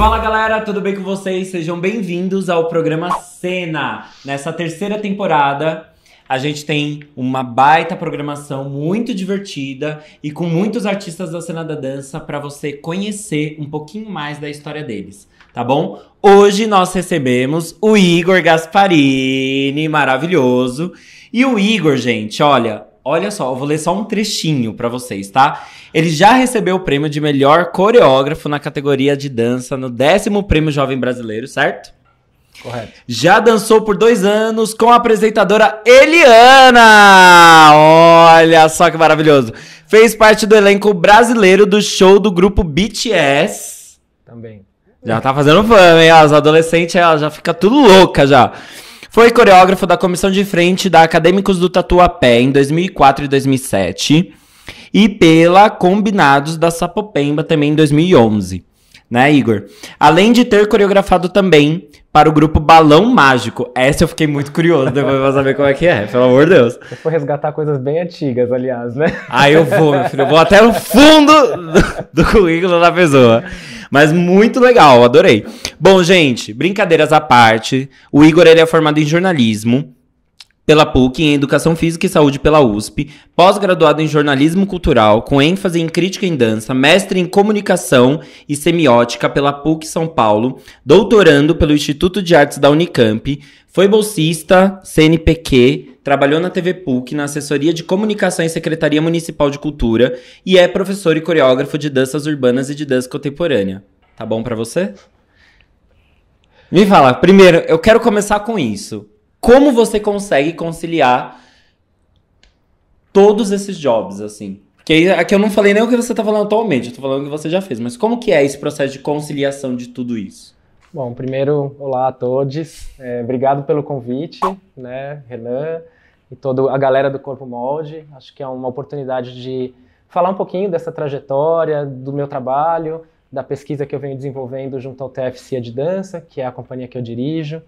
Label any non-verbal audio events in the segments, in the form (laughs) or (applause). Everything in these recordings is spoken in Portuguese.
Fala galera, tudo bem com vocês? Sejam bem-vindos ao programa Cena. Nessa terceira temporada, a gente tem uma baita programação muito divertida e com muitos artistas da cena da dança para você conhecer um pouquinho mais da história deles, tá bom? Hoje nós recebemos o Igor Gasparini, maravilhoso. E o Igor, gente, olha, Olha só, eu vou ler só um trechinho para vocês, tá? Ele já recebeu o prêmio de melhor coreógrafo na categoria de dança no décimo prêmio Jovem Brasileiro, certo? Correto. Já dançou por dois anos com a apresentadora Eliana! Olha só que maravilhoso! Fez parte do elenco brasileiro do show do grupo BTS. Também. Já tá fazendo fama, hein? As adolescentes já fica tudo louca já. Foi coreógrafo da comissão de frente da Acadêmicos do Tatuapé em 2004 e 2007 e pela Combinados da Sapopemba também em 2011 né, Igor? Além de ter coreografado também para o grupo Balão Mágico. Essa eu fiquei muito curioso, depois pra saber como é que é, pelo amor de Deus. Eu vou resgatar coisas bem antigas, aliás, né? Ah, eu vou, meu filho, eu vou até no fundo do, do currículo da pessoa. Mas muito legal, adorei. Bom, gente, brincadeiras à parte. O Igor ele é formado em jornalismo pela PUC em Educação Física e Saúde pela USP, pós-graduado em Jornalismo Cultural, com ênfase em Crítica em Dança, mestre em Comunicação e Semiótica pela PUC São Paulo, doutorando pelo Instituto de Artes da Unicamp, foi bolsista, CNPq, trabalhou na TV PUC, na assessoria de comunicação e Secretaria Municipal de Cultura e é professor e coreógrafo de danças urbanas e de dança contemporânea. Tá bom para você? Me fala, primeiro, eu quero começar com isso. Como você consegue conciliar todos esses jobs, assim? Porque aqui eu não falei nem o que você tá falando atualmente, eu tô falando o que você já fez, mas como que é esse processo de conciliação de tudo isso? Bom, primeiro, olá a todos. É, obrigado pelo convite, né, Renan e toda a galera do Corpo Molde. Acho que é uma oportunidade de falar um pouquinho dessa trajetória, do meu trabalho, da pesquisa que eu venho desenvolvendo junto ao TFC de Dança, que é a companhia que eu dirijo,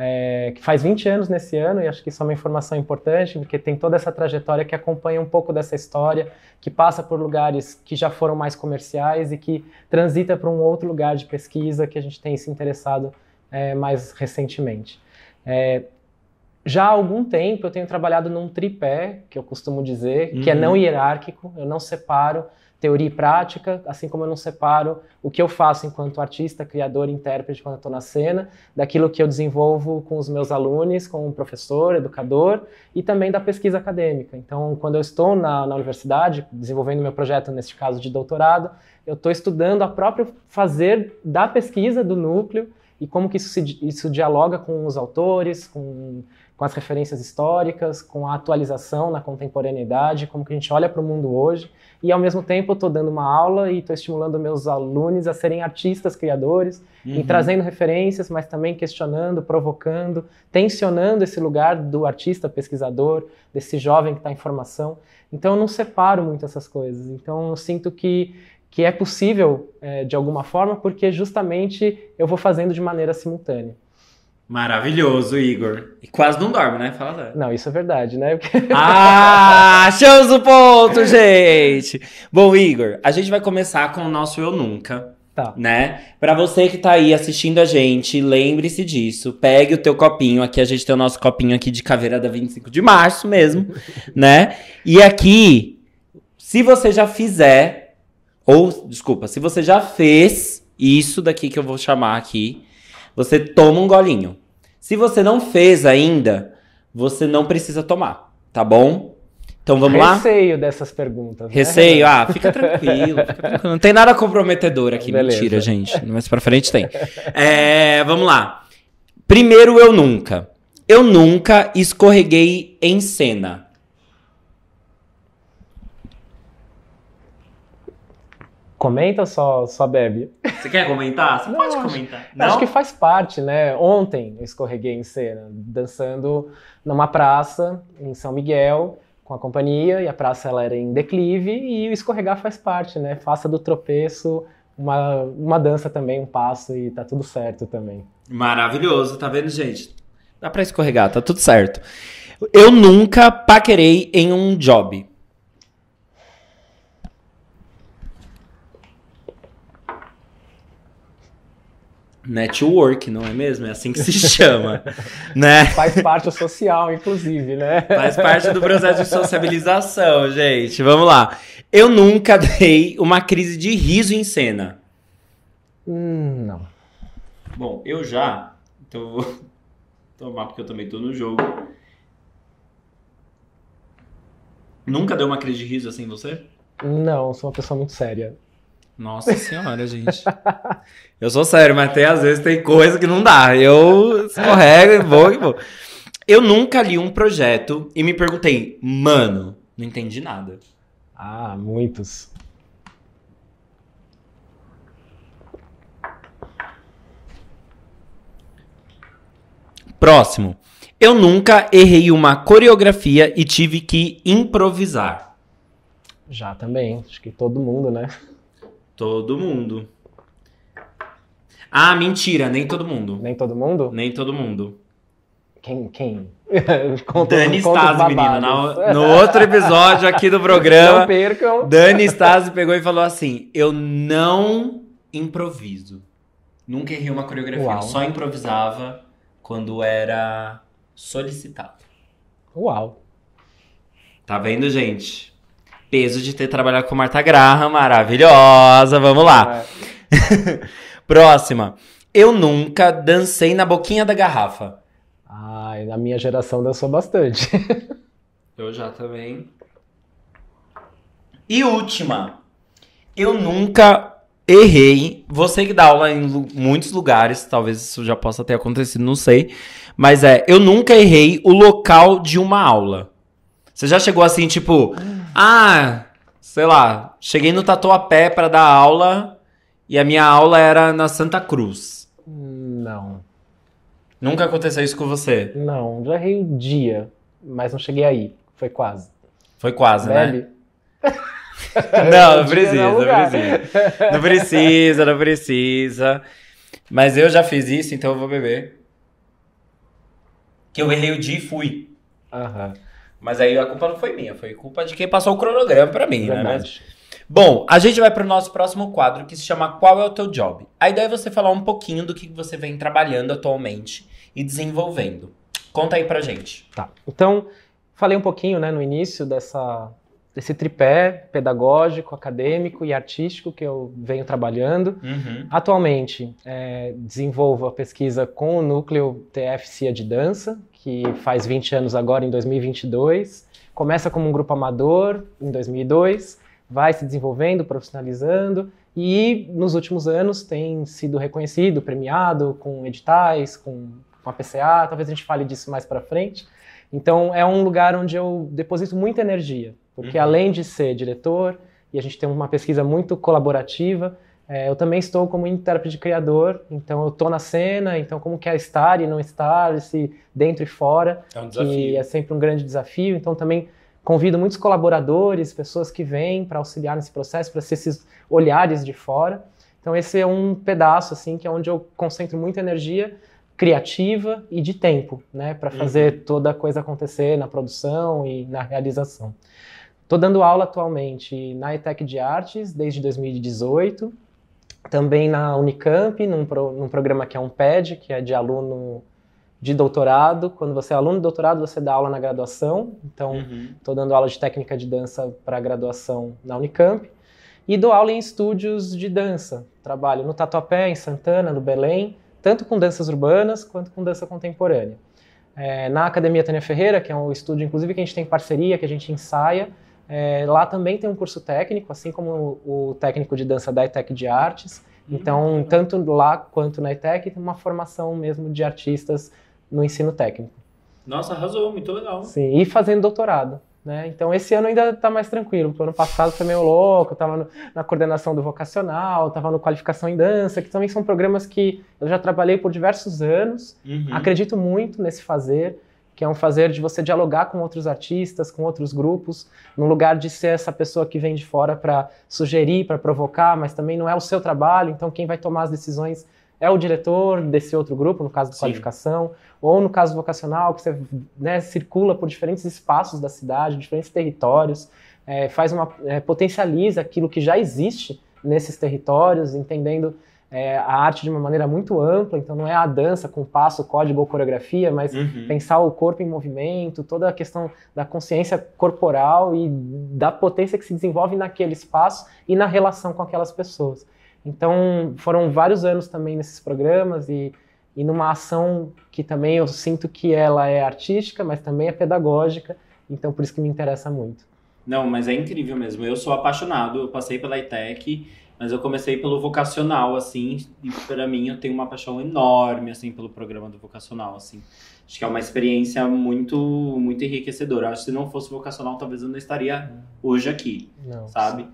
é, que faz 20 anos nesse ano, e acho que isso é uma informação importante, porque tem toda essa trajetória que acompanha um pouco dessa história, que passa por lugares que já foram mais comerciais e que transita para um outro lugar de pesquisa que a gente tem se interessado é, mais recentemente. É, já há algum tempo eu tenho trabalhado num tripé, que eu costumo dizer, uhum. que é uhum. não hierárquico, eu não separo teoria e prática, assim como eu não separo o que eu faço enquanto artista, criador, intérprete quando estou na cena, daquilo que eu desenvolvo com os meus alunos, com o professor, educador e também da pesquisa acadêmica. Então, quando eu estou na, na universidade, desenvolvendo meu projeto, neste caso de doutorado, eu estou estudando a próprio fazer da pesquisa do núcleo e como que isso, se, isso dialoga com os autores, com com as referências históricas, com a atualização na contemporaneidade, como que a gente olha para o mundo hoje. E ao mesmo tempo eu estou dando uma aula e estou estimulando meus alunos a serem artistas criadores uhum. e trazendo referências, mas também questionando, provocando, tensionando esse lugar do artista pesquisador, desse jovem que está em formação. Então eu não separo muito essas coisas. Então eu sinto que que é possível é, de alguma forma, porque justamente eu vou fazendo de maneira simultânea. Maravilhoso, Igor. E quase não dorme, né? Fala sério. Não, isso é verdade, né? (laughs) ah, achamos o ponto, gente! Bom, Igor, a gente vai começar com o nosso Eu Nunca. Tá. Né? Para você que tá aí assistindo a gente, lembre-se disso. Pegue o teu copinho. Aqui a gente tem o nosso copinho aqui de caveira da 25 de março mesmo, (laughs) né? E aqui, se você já fizer, ou desculpa, se você já fez isso daqui que eu vou chamar aqui, você toma um golinho. Se você não fez ainda, você não precisa tomar, tá bom? Então vamos Receio lá? Receio dessas perguntas. Né, Receio, né? ah, fica tranquilo, fica tranquilo, Não tem nada comprometedor aqui, Beleza. mentira, gente. Mas pra frente tem. É, vamos lá. Primeiro, eu nunca. Eu nunca escorreguei em cena. Comenta ou só, só bebe? Você quer comentar? Você não, pode comentar. Não? Acho que faz parte, né? Ontem eu escorreguei em cena, dançando numa praça em São Miguel com a companhia, e a praça ela era em declive, e o escorregar faz parte, né? Faça do tropeço uma, uma dança também, um passo, e tá tudo certo também. Maravilhoso, tá vendo, gente? Dá pra escorregar, tá tudo certo. Eu nunca paquerei em um job. Network, não é mesmo? É assim que se (laughs) chama, né? Faz parte social, inclusive, né? Faz parte do processo de sociabilização, gente. Vamos lá. Eu nunca dei uma crise de riso em cena. Hum, não. Bom, eu já. Então eu vou (laughs) tomar porque eu também tô no jogo. Nunca deu uma crise de riso assim você? Não, sou uma pessoa muito séria. Nossa senhora, gente. Eu sou sério, mas até às vezes tem coisa que não dá. Eu escorrego e vou e vou. Eu nunca li um projeto e me perguntei, mano, não entendi nada. Ah, muitos. Próximo. Eu nunca errei uma coreografia e tive que improvisar. Já também, acho que todo mundo, né? Todo mundo. Ah, mentira, nem todo mundo. Nem todo mundo? Nem todo mundo. Quem? Quem? (laughs) conta, Dani Stasi, menina. No, (laughs) no outro episódio aqui do programa, não percam. Dani Stasi pegou e falou assim: Eu não improviso. Nunca errei uma coreografia. Uau. Eu só improvisava quando era solicitado. Uau. Tá vendo, gente? peso de ter trabalhado com Marta Graham, maravilhosa, vamos lá. É. (laughs) Próxima. Eu nunca dancei na boquinha da garrafa. Ai, na minha geração dançou bastante. (laughs) eu já também. E última. Eu nunca errei. Você que dá aula em muitos lugares, talvez isso já possa ter acontecido, não sei. Mas é, eu nunca errei o local de uma aula. Você já chegou assim, tipo, ah, sei lá, cheguei no Tatuapé para dar aula e a minha aula era na Santa Cruz. Não. Nunca aconteceu isso com você? Não, já errei o dia, mas não cheguei aí. Foi quase. Foi quase, né? (laughs) (laughs) não, não precisa, não precisa. Não precisa, não precisa. Mas eu já fiz isso, então eu vou beber. Que eu errei o dia e fui. Aham. Uhum. Mas aí a culpa não foi minha, foi culpa de quem passou o cronograma para mim, Verdade. né? Mas... Bom, a gente vai para o nosso próximo quadro que se chama Qual é o teu job? A ideia é você falar um pouquinho do que você vem trabalhando atualmente e desenvolvendo. Conta aí pra gente. Tá. Então, falei um pouquinho, né, no início dessa desse tripé pedagógico, acadêmico e artístico que eu venho trabalhando. Uhum. Atualmente, é, desenvolvo a pesquisa com o núcleo TFCA de dança, que faz 20 anos agora, em 2022. Começa como um grupo amador em 2002, vai se desenvolvendo, profissionalizando e nos últimos anos tem sido reconhecido, premiado com editais, com, com a PCA. Talvez a gente fale disso mais para frente. Então é um lugar onde eu deposito muita energia, porque uhum. além de ser diretor e a gente tem uma pesquisa muito colaborativa, é, eu também estou como intérprete criador, então eu estou na cena, então como que é estar e não estar, esse dentro e fora, é um desafio. que é sempre um grande desafio. Então também convido muitos colaboradores, pessoas que vêm para auxiliar nesse processo, para ser esses olhares de fora. Então esse é um pedaço assim que é onde eu concentro muita energia criativa e de tempo, né, para fazer uhum. toda a coisa acontecer na produção e na realização. Estou dando aula atualmente na ETEC de Artes desde 2018 também na Unicamp, num, pro, num programa que é um PED, que é de aluno de doutorado. Quando você é aluno de doutorado, você dá aula na graduação. Então, estou uhum. dando aula de técnica de dança para graduação na Unicamp. E dou aula em estúdios de dança. Trabalho no Tatuapé, em Santana, no Belém, tanto com danças urbanas quanto com dança contemporânea. É, na Academia Tânia Ferreira, que é um estúdio, inclusive, que a gente tem parceria, que a gente ensaia, é, lá também tem um curso técnico, assim como o técnico de dança da ETEC de Artes. Hum, então, tanto lá quanto na ETEC, tem uma formação mesmo de artistas no ensino técnico. Nossa, arrasou, muito legal. Sim, e fazendo doutorado. Né? Então, esse ano ainda está mais tranquilo, porque o ano passado foi meio louco, estava na coordenação do vocacional, estava no qualificação em dança, que também são programas que eu já trabalhei por diversos anos, uhum. acredito muito nesse fazer, que é um fazer de você dialogar com outros artistas, com outros grupos, no lugar de ser essa pessoa que vem de fora para sugerir, para provocar, mas também não é o seu trabalho, então quem vai tomar as decisões é o diretor desse outro grupo, no caso de qualificação, ou no caso vocacional, que você né, circula por diferentes espaços da cidade, diferentes territórios, é, faz uma, é, potencializa aquilo que já existe nesses territórios, entendendo é, a arte de uma maneira muito ampla, então não é a dança com passo, código ou coreografia, mas uhum. pensar o corpo em movimento, toda a questão da consciência corporal e da potência que se desenvolve naquele espaço e na relação com aquelas pessoas. Então foram vários anos também nesses programas e, e numa ação que também eu sinto que ela é artística, mas também é pedagógica, então por isso que me interessa muito. Não, mas é incrível mesmo. Eu sou apaixonado, eu passei pela ITEC mas eu comecei pelo vocacional, assim, e para mim eu tenho uma paixão enorme, assim, pelo programa do vocacional, assim. Acho que é uma experiência muito, muito enriquecedora. Acho que se não fosse vocacional, talvez eu não estaria hoje aqui, não, sabe? Sim.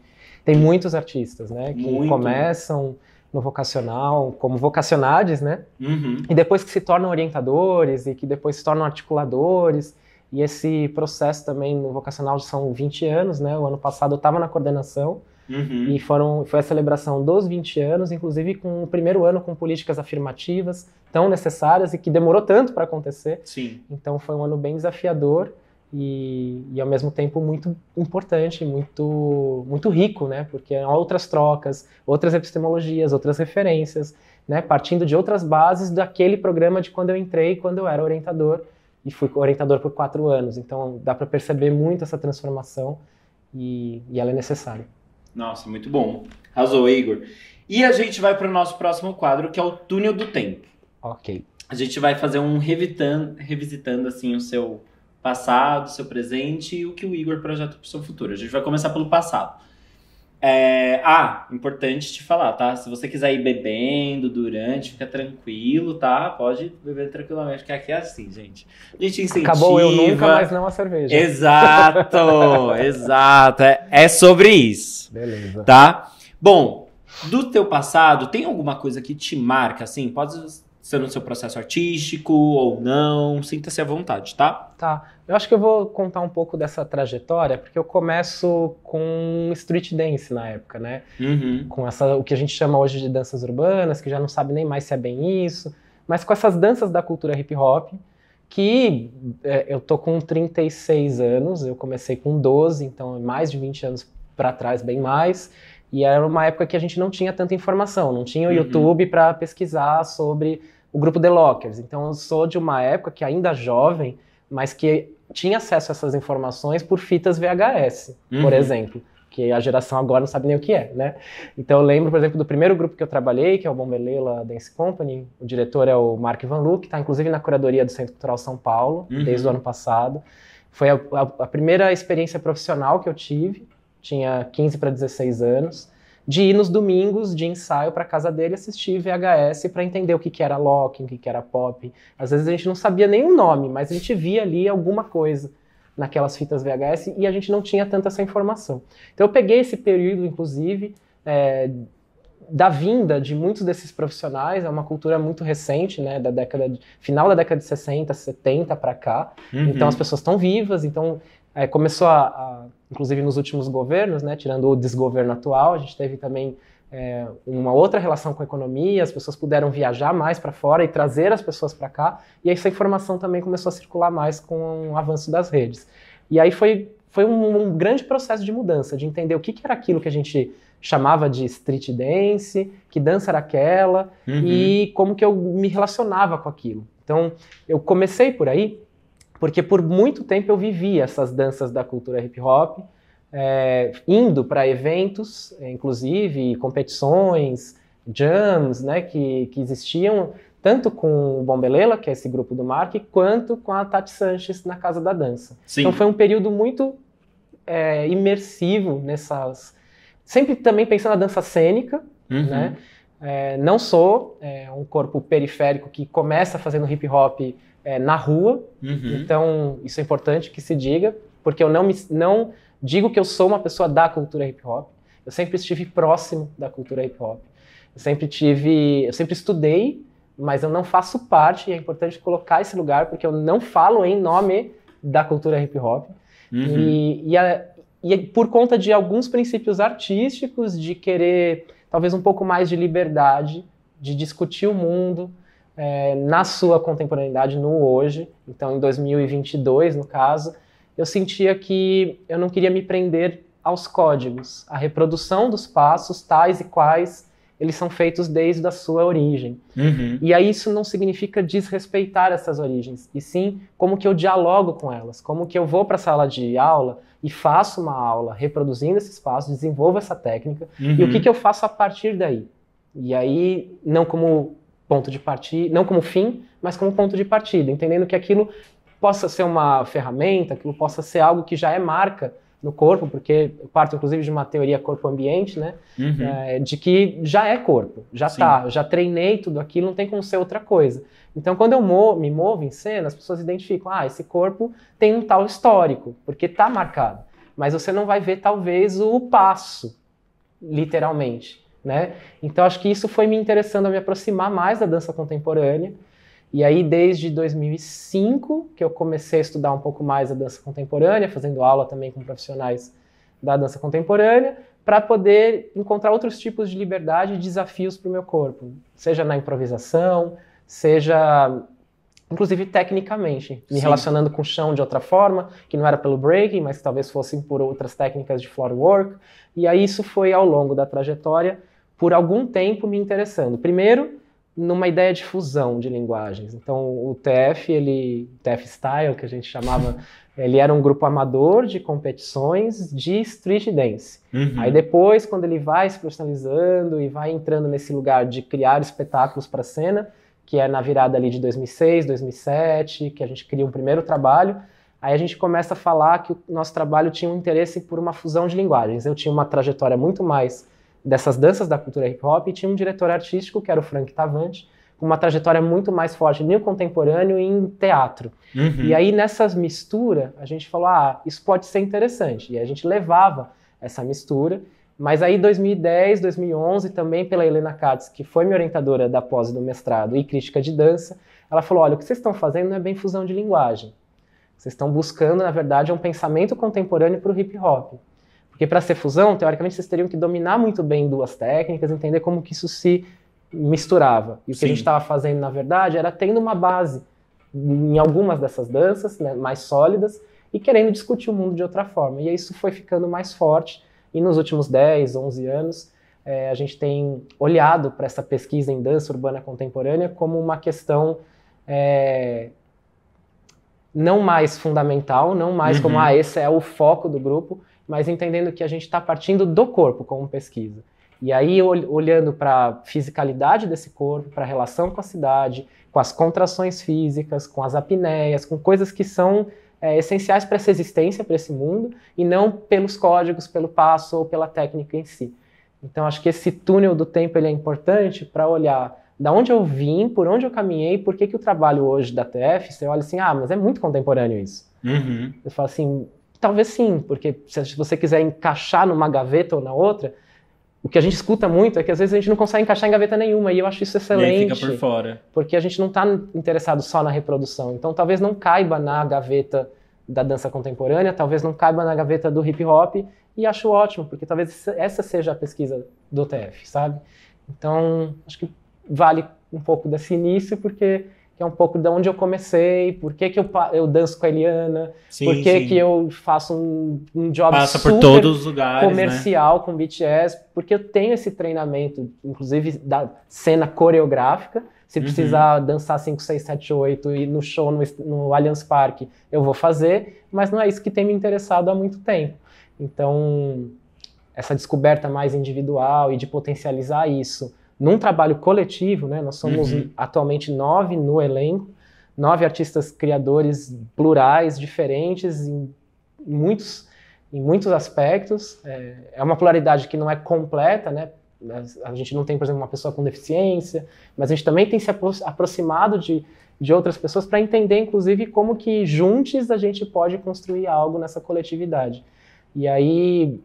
Tem muitos artistas, né, que muito. começam no vocacional, como vocacionados né? Uhum. E depois que se tornam orientadores e que depois se tornam articuladores. E esse processo também no vocacional são 20 anos, né? O ano passado eu estava na coordenação Uhum. E foram, foi a celebração dos 20 anos, inclusive com o primeiro ano com políticas afirmativas tão necessárias e que demorou tanto para acontecer. Sim. Então foi um ano bem desafiador e, e, ao mesmo tempo muito importante, muito, muito rico, né? Porque há outras trocas, outras epistemologias, outras referências, né? Partindo de outras bases daquele programa de quando eu entrei, quando eu era orientador e fui orientador por quatro anos. Então dá para perceber muito essa transformação e, e ela é necessária. Nossa, muito bom. Arrasou, Igor. E a gente vai para o nosso próximo quadro, que é o Túnel do Tempo. Ok. A gente vai fazer um revisitando, revisitando assim o seu passado, seu presente e o que o Igor projeta para o seu futuro. A gente vai começar pelo passado. É... Ah, importante te falar, tá? Se você quiser ir bebendo durante, fica tranquilo, tá? Pode beber tranquilamente, porque aqui é assim, gente. A gente incentiva. Acabou eu nunca, mas não a cerveja. Exato, (laughs) exato. É, é sobre isso. Beleza. Tá? Bom, do teu passado, tem alguma coisa que te marca, assim? Pode ser no seu processo artístico ou não, sinta-se à vontade, tá? Tá. Eu acho que eu vou contar um pouco dessa trajetória, porque eu começo com street dance na época, né? Uhum. Com essa, o que a gente chama hoje de danças urbanas, que já não sabe nem mais se é bem isso, mas com essas danças da cultura hip hop, que é, eu tô com 36 anos, eu comecei com 12, então é mais de 20 anos para trás, bem mais. E era uma época que a gente não tinha tanta informação, não tinha o uhum. YouTube para pesquisar sobre o grupo The Lockers. Então eu sou de uma época que ainda jovem, mas que tinha acesso a essas informações por fitas VHS, uhum. por exemplo que a geração agora não sabe nem o que é, né? Então eu lembro, por exemplo, do primeiro grupo que eu trabalhei, que é o Bombelela Dance Company. O diretor é o Mark Van que está inclusive na curadoria do Centro Cultural São Paulo uhum. desde o ano passado. Foi a, a, a, primeira experiência profissional que eu tive, tinha 15 para 16 anos de ir nos domingos de ensaio para casa dele assistir VHS para entender o que, que era locking, o que, que era pop. Às vezes a gente não sabia nem o nome, mas a gente via ali alguma coisa naquelas fitas VHS e a gente não tinha tanta essa informação. Então eu peguei esse período, inclusive, é, da vinda de muitos desses profissionais, é uma cultura muito recente, né, da década de, final da década de 60, 70 para cá. Então, uhum. Então as pessoas estão vivas, então é, começou a, a inclusive nos últimos governos, né, tirando o desgoverno atual, a gente teve também é, uma outra relação com a economia, as pessoas puderam viajar mais para fora e trazer as pessoas para cá, e essa informação também começou a circular mais com o avanço das redes. E aí foi, foi um, um grande processo de mudança, de entender o que, que, era aquilo que a gente chamava de street dance, que dança era aquela, uhum. e como que eu me relacionava com aquilo. Então, eu comecei por aí, porque por muito tempo eu vivi essas danças da cultura hip hop, é, indo para eventos, inclusive competições, jams, né, que, que existiam tanto com o Bombelela, que é esse grupo do Mark, quanto com a Tati Sanches na Casa da Dança. Sim. Então foi um período muito é, imersivo nessas. Sempre também pensando na dança cênica, uhum. né? É, não sou é, um corpo periférico que começa fazendo hip hop é, na rua. Uhum. Então, isso é importante que se diga, porque eu não, me, não digo que eu sou uma pessoa da cultura hip hop. Eu sempre estive próximo da cultura hip hop. Eu sempre tive, eu sempre estudei, mas eu não faço parte. E é importante colocar esse lugar porque eu não falo em nome da cultura hip hop. Uhum. E, e, a, e é por conta de alguns princípios artísticos, de querer talvez um pouco mais de liberdade, de discutir o mundo, é, na sua contemporaneidade, no hoje, então em 2022, no caso, eu sentia que eu não queria me prender aos códigos, à reprodução dos passos tais e quais eles são feitos desde a sua origem. Uhum. E aí isso não significa desrespeitar essas origens, e sim como que eu dialogo com elas, como que eu vou para a sala de aula e faço uma aula reproduzindo esses passos, desenvolvo essa técnica, uhum. e o que, uhum. que eu faço a partir daí. E aí, não como ponto de partida, não como fim, mas como ponto de partida, entendendo que aquilo possa ser uma ferramenta, aquilo possa ser algo que já é marca no corpo, porque parte parto inclusive de uma teoria corpo-ambiente, né? Uhum. É, de que já é corpo, já tá, Sim. tá, já treinei tudo aquilo, não tem como ser outra coisa. Então, quando eu me movo em cena, as pessoas identificam, ah, esse corpo tem um tal histórico, porque tá marcado. Mas você não vai ver, talvez, o passo, literalmente né? Então acho que isso foi me interessando a me aproximar mais da dança contemporânea. E aí desde 2005 que eu comecei a estudar um pouco mais a dança contemporânea, fazendo aula também com profissionais da dança contemporânea, para poder encontrar outros tipos de liberdade e desafios para o meu corpo, seja na improvisação, seja inclusive tecnicamente, me Sim. relacionando com o chão de outra forma, que não era pelo breaking, mas talvez fossem por outras técnicas de floor work. E aí isso foi ao longo da trajetória por algum tempo me interessando. Primeiro, numa ideia de fusão de linguagens. Então, o TF, ele, TF Style, que a gente chamava, (laughs) ele era um grupo amador de competições de street dance. Uhum. Aí depois, quando ele vai se profissionalizando e vai entrando nesse lugar de criar espetáculos para cena, que é na virada ali de 2006, 2007, que a gente cria um primeiro trabalho, Aí a gente começa a falar que o nosso trabalho tinha um interesse por uma fusão de linguagens. Eu tinha uma trajetória muito mais dessas danças da cultura hip hop, e tinha um diretor artístico, que era o Frank Tavante, com uma trajetória muito mais forte no contemporâneo e em teatro. Uhum. E aí, nessas mistura a gente falou, ah, isso pode ser interessante. E a gente levava essa mistura, mas aí 2010, 2011, também pela Helena Katz, que foi minha orientadora da pós do mestrado e crítica de dança, ela falou, olha, o que vocês estão fazendo não é bem fusão de linguagem. Vocês estão buscando, na verdade, um pensamento contemporâneo para o hip hop. Porque para ser fusão, teoricamente vocês teriam que dominar muito bem duas técnicas, entender como que isso se misturava. E o que Sim. a gente estava fazendo, na verdade, era tendo uma base em algumas dessas danças, né, mais sólidas, e querendo discutir o mundo de outra forma. E isso foi ficando mais forte. E nos últimos 10, 11 anos, é, a gente tem olhado para essa pesquisa em dança urbana contemporânea como uma questão é, não mais fundamental, não mais uhum. como ah, esse é o foco do grupo, mas entendendo que a gente está partindo do corpo como pesquisa. E aí, olhando para a fisicalidade desse corpo, para a relação com a cidade, com as contrações físicas, com as apneias, com coisas que são é, essenciais para essa existência, para esse mundo, e não pelos códigos, pelo passo ou pela técnica em si. Então, acho que esse túnel do tempo ele é importante para olhar da onde eu vim, por onde eu caminhei, por que, que o trabalho hoje da TF, você olha assim, ah, mas é muito contemporâneo isso. Uhum. Eu falo assim, talvez sim, porque se você quiser encaixar numa gaveta ou na outra, o que a gente escuta muito é que às vezes a gente não consegue encaixar em gaveta nenhuma, e eu acho isso excelente. E aí fica por fora. Porque a gente não está interessado só na reprodução. Então talvez não caiba na gaveta da dança contemporânea, talvez não caiba na gaveta do hip hop, e acho ótimo, porque talvez essa seja a pesquisa do TF, sabe? Então, acho que vale um pouco desse início, porque que é um pouco de onde eu comecei, por que, que eu, eu danço com a Eliana, sim, por que, sim. que eu faço um, um job Passa super por todos os lugares, né? comercial né? com BTS, porque eu tenho esse treinamento, inclusive da cena coreográfica. Se uhum. precisar dançar 5, 6, 7, 8 e no show no, no Allianz Parque, eu vou fazer, mas não é isso que tem me interessado há muito tempo. Então, essa descoberta mais individual e de potencializar isso num trabalho coletivo, né? Nós somos uhum. atualmente nove no elenco, nove artistas criadores plurais, diferentes, em muitos, em muitos aspectos. É, é uma pluralidade que não é completa, né? A gente não tem, por exemplo, uma pessoa com deficiência, mas a gente também tem se aproximado de, de outras pessoas para entender, inclusive, como que juntos a gente pode construir algo nessa coletividade. E aí,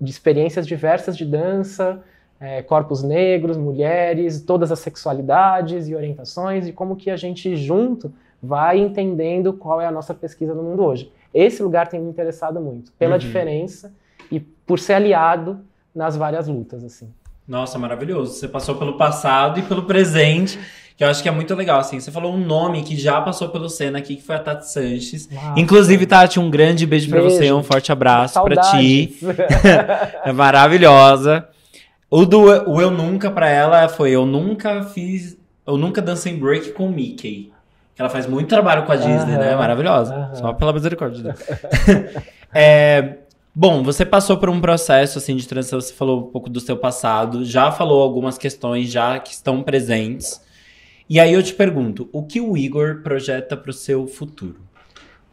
de experiências diversas de dança, é, corpos negros, mulheres, todas as sexualidades e orientações e como que a gente junto vai entendendo qual é a nossa pesquisa no mundo hoje. Esse lugar tem me interessado muito, pela uhum. diferença e por ser aliado nas várias lutas, assim. Nossa, maravilhoso. Você passou pelo passado e pelo presente, que eu acho que é muito legal, assim. Você falou um nome que já passou pelo cena aqui, que foi a Tati Sanches. Uau, Inclusive, Tati, um grande beijo, beijo. para você, um forte abraço para ti. (laughs) é maravilhosa. O do o Eu Nunca para ela foi Eu nunca fiz. Eu nunca dancei break com Mickey. Ela faz muito trabalho com a Disney, né? Maravilhosa. Só pela misericórdia dela. (laughs) é, bom, você passou por um processo assim de transição, você falou um pouco do seu passado, já falou algumas questões já que estão presentes. E aí eu te pergunto, o que o Igor projeta para o seu futuro?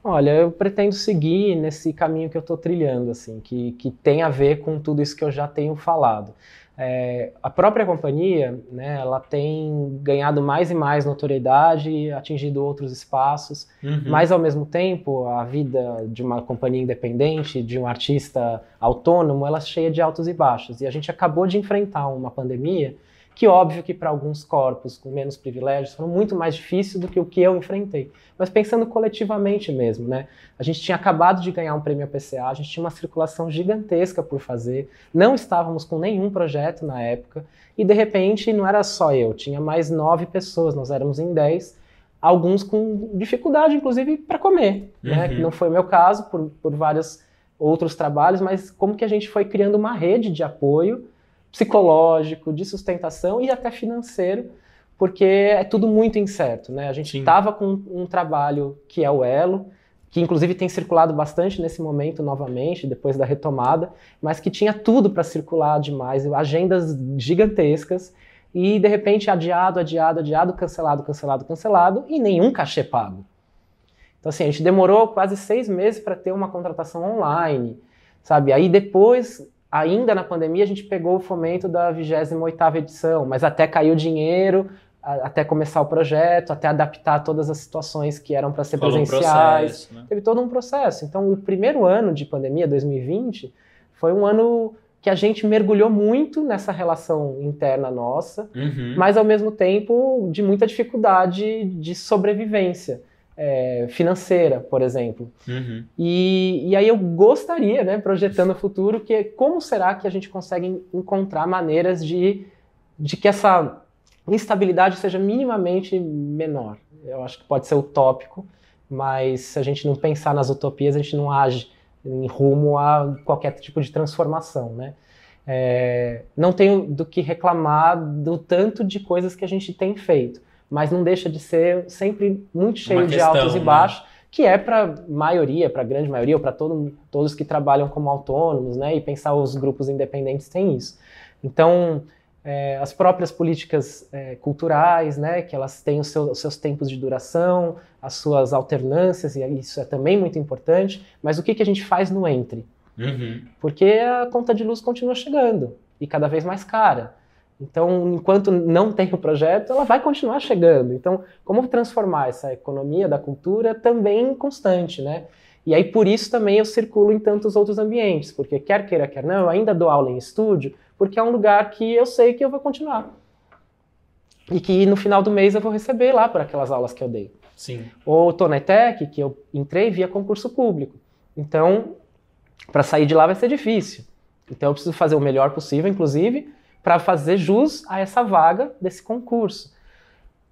Olha, eu pretendo seguir nesse caminho que eu estou trilhando, assim, que, que tem a ver com tudo isso que eu já tenho falado. É, a própria companhia, né, ela tem ganhado mais e mais notoriedade, atingido outros espaços, uhum. mas ao mesmo tempo a vida de uma companhia independente, de um artista autônomo, ela é cheia de altos e baixos. E a gente acabou de enfrentar uma pandemia que óbvio que para alguns corpos com menos privilégios foram muito mais difícil do que o que eu enfrentei. Mas pensando coletivamente mesmo, né? A gente tinha acabado de ganhar um prêmio PCA, a gente tinha uma circulação gigantesca por fazer, não estávamos com nenhum projeto na época, e de repente não era só eu, tinha mais nove pessoas, nós éramos em dez, alguns com dificuldade, inclusive, para comer, né? uhum. né? Que não foi o meu caso, por, por vários outros trabalhos, mas como que a gente foi criando uma rede de apoio psicológico, de sustentação e até financeiro, porque é tudo muito incerto, né? A gente estava com um trabalho que é o Elo, que inclusive tem circulado bastante nesse momento novamente, depois da retomada, mas que tinha tudo para circular demais, agendas gigantescas, e de repente adiado, adiado, adiado, cancelado, cancelado, cancelado, e nenhum cachê pago. Então, assim, a gente demorou quase seis meses para ter uma contratação online, sabe? Aí depois ainda na pandemia, a gente pegou o fomento da 28ª edição, mas até caiu dinheiro, a, até começar o projeto, até adaptar todas as situações que eram para ser Falou presenciais. Um processo, né? Teve todo um processo. Então, o primeiro ano de pandemia, 2020, foi um ano que a gente mergulhou muito nessa relação interna nossa, uhum. mas ao mesmo tempo de muita dificuldade de sobrevivência é, financeira, por exemplo. Uhum. E, e aí eu gostaria, né, projetando o futuro, que é como será que a gente consegue encontrar maneiras de, de que essa instabilidade seja minimamente menor? Eu acho que pode ser utópico, mas se a gente não pensar nas utopias, a gente não age em rumo a qualquer tipo de transformação, né? É, não tenho do que reclamar do tanto de coisas que a gente tem feito mas não deixa de ser sempre muito cheio de altos e né? baixos, né? que é para maioria, para grande maioria, ou para todo, todos que trabalham como autônomos, né? E pensar os grupos independentes tem isso. Então, é, as próprias políticas é, culturais, né? Que elas têm os seus tempos de duração, as suas alternâncias, e isso é também muito importante. Mas o que, que a gente faz no entre? Uhum. Porque a conta de luz continua chegando e cada vez mais cara. Então, enquanto não tem o projeto, ela vai continuar chegando. Então, como transformar essa economia da cultura também constante, né? E aí, por isso também eu circulo em tantos outros ambientes, porque quer queira, quer não, eu ainda dou aula em estúdio, porque é um lugar que eu sei que eu vou continuar. E que no final do mês eu vou receber lá para aquelas aulas que eu dei. Sim. Ou tô na ETEC, que eu entrei via concurso público. Então, para sair de lá vai ser difícil. Então, eu preciso fazer o melhor possível, inclusive, para fazer jus a essa vaga desse concurso.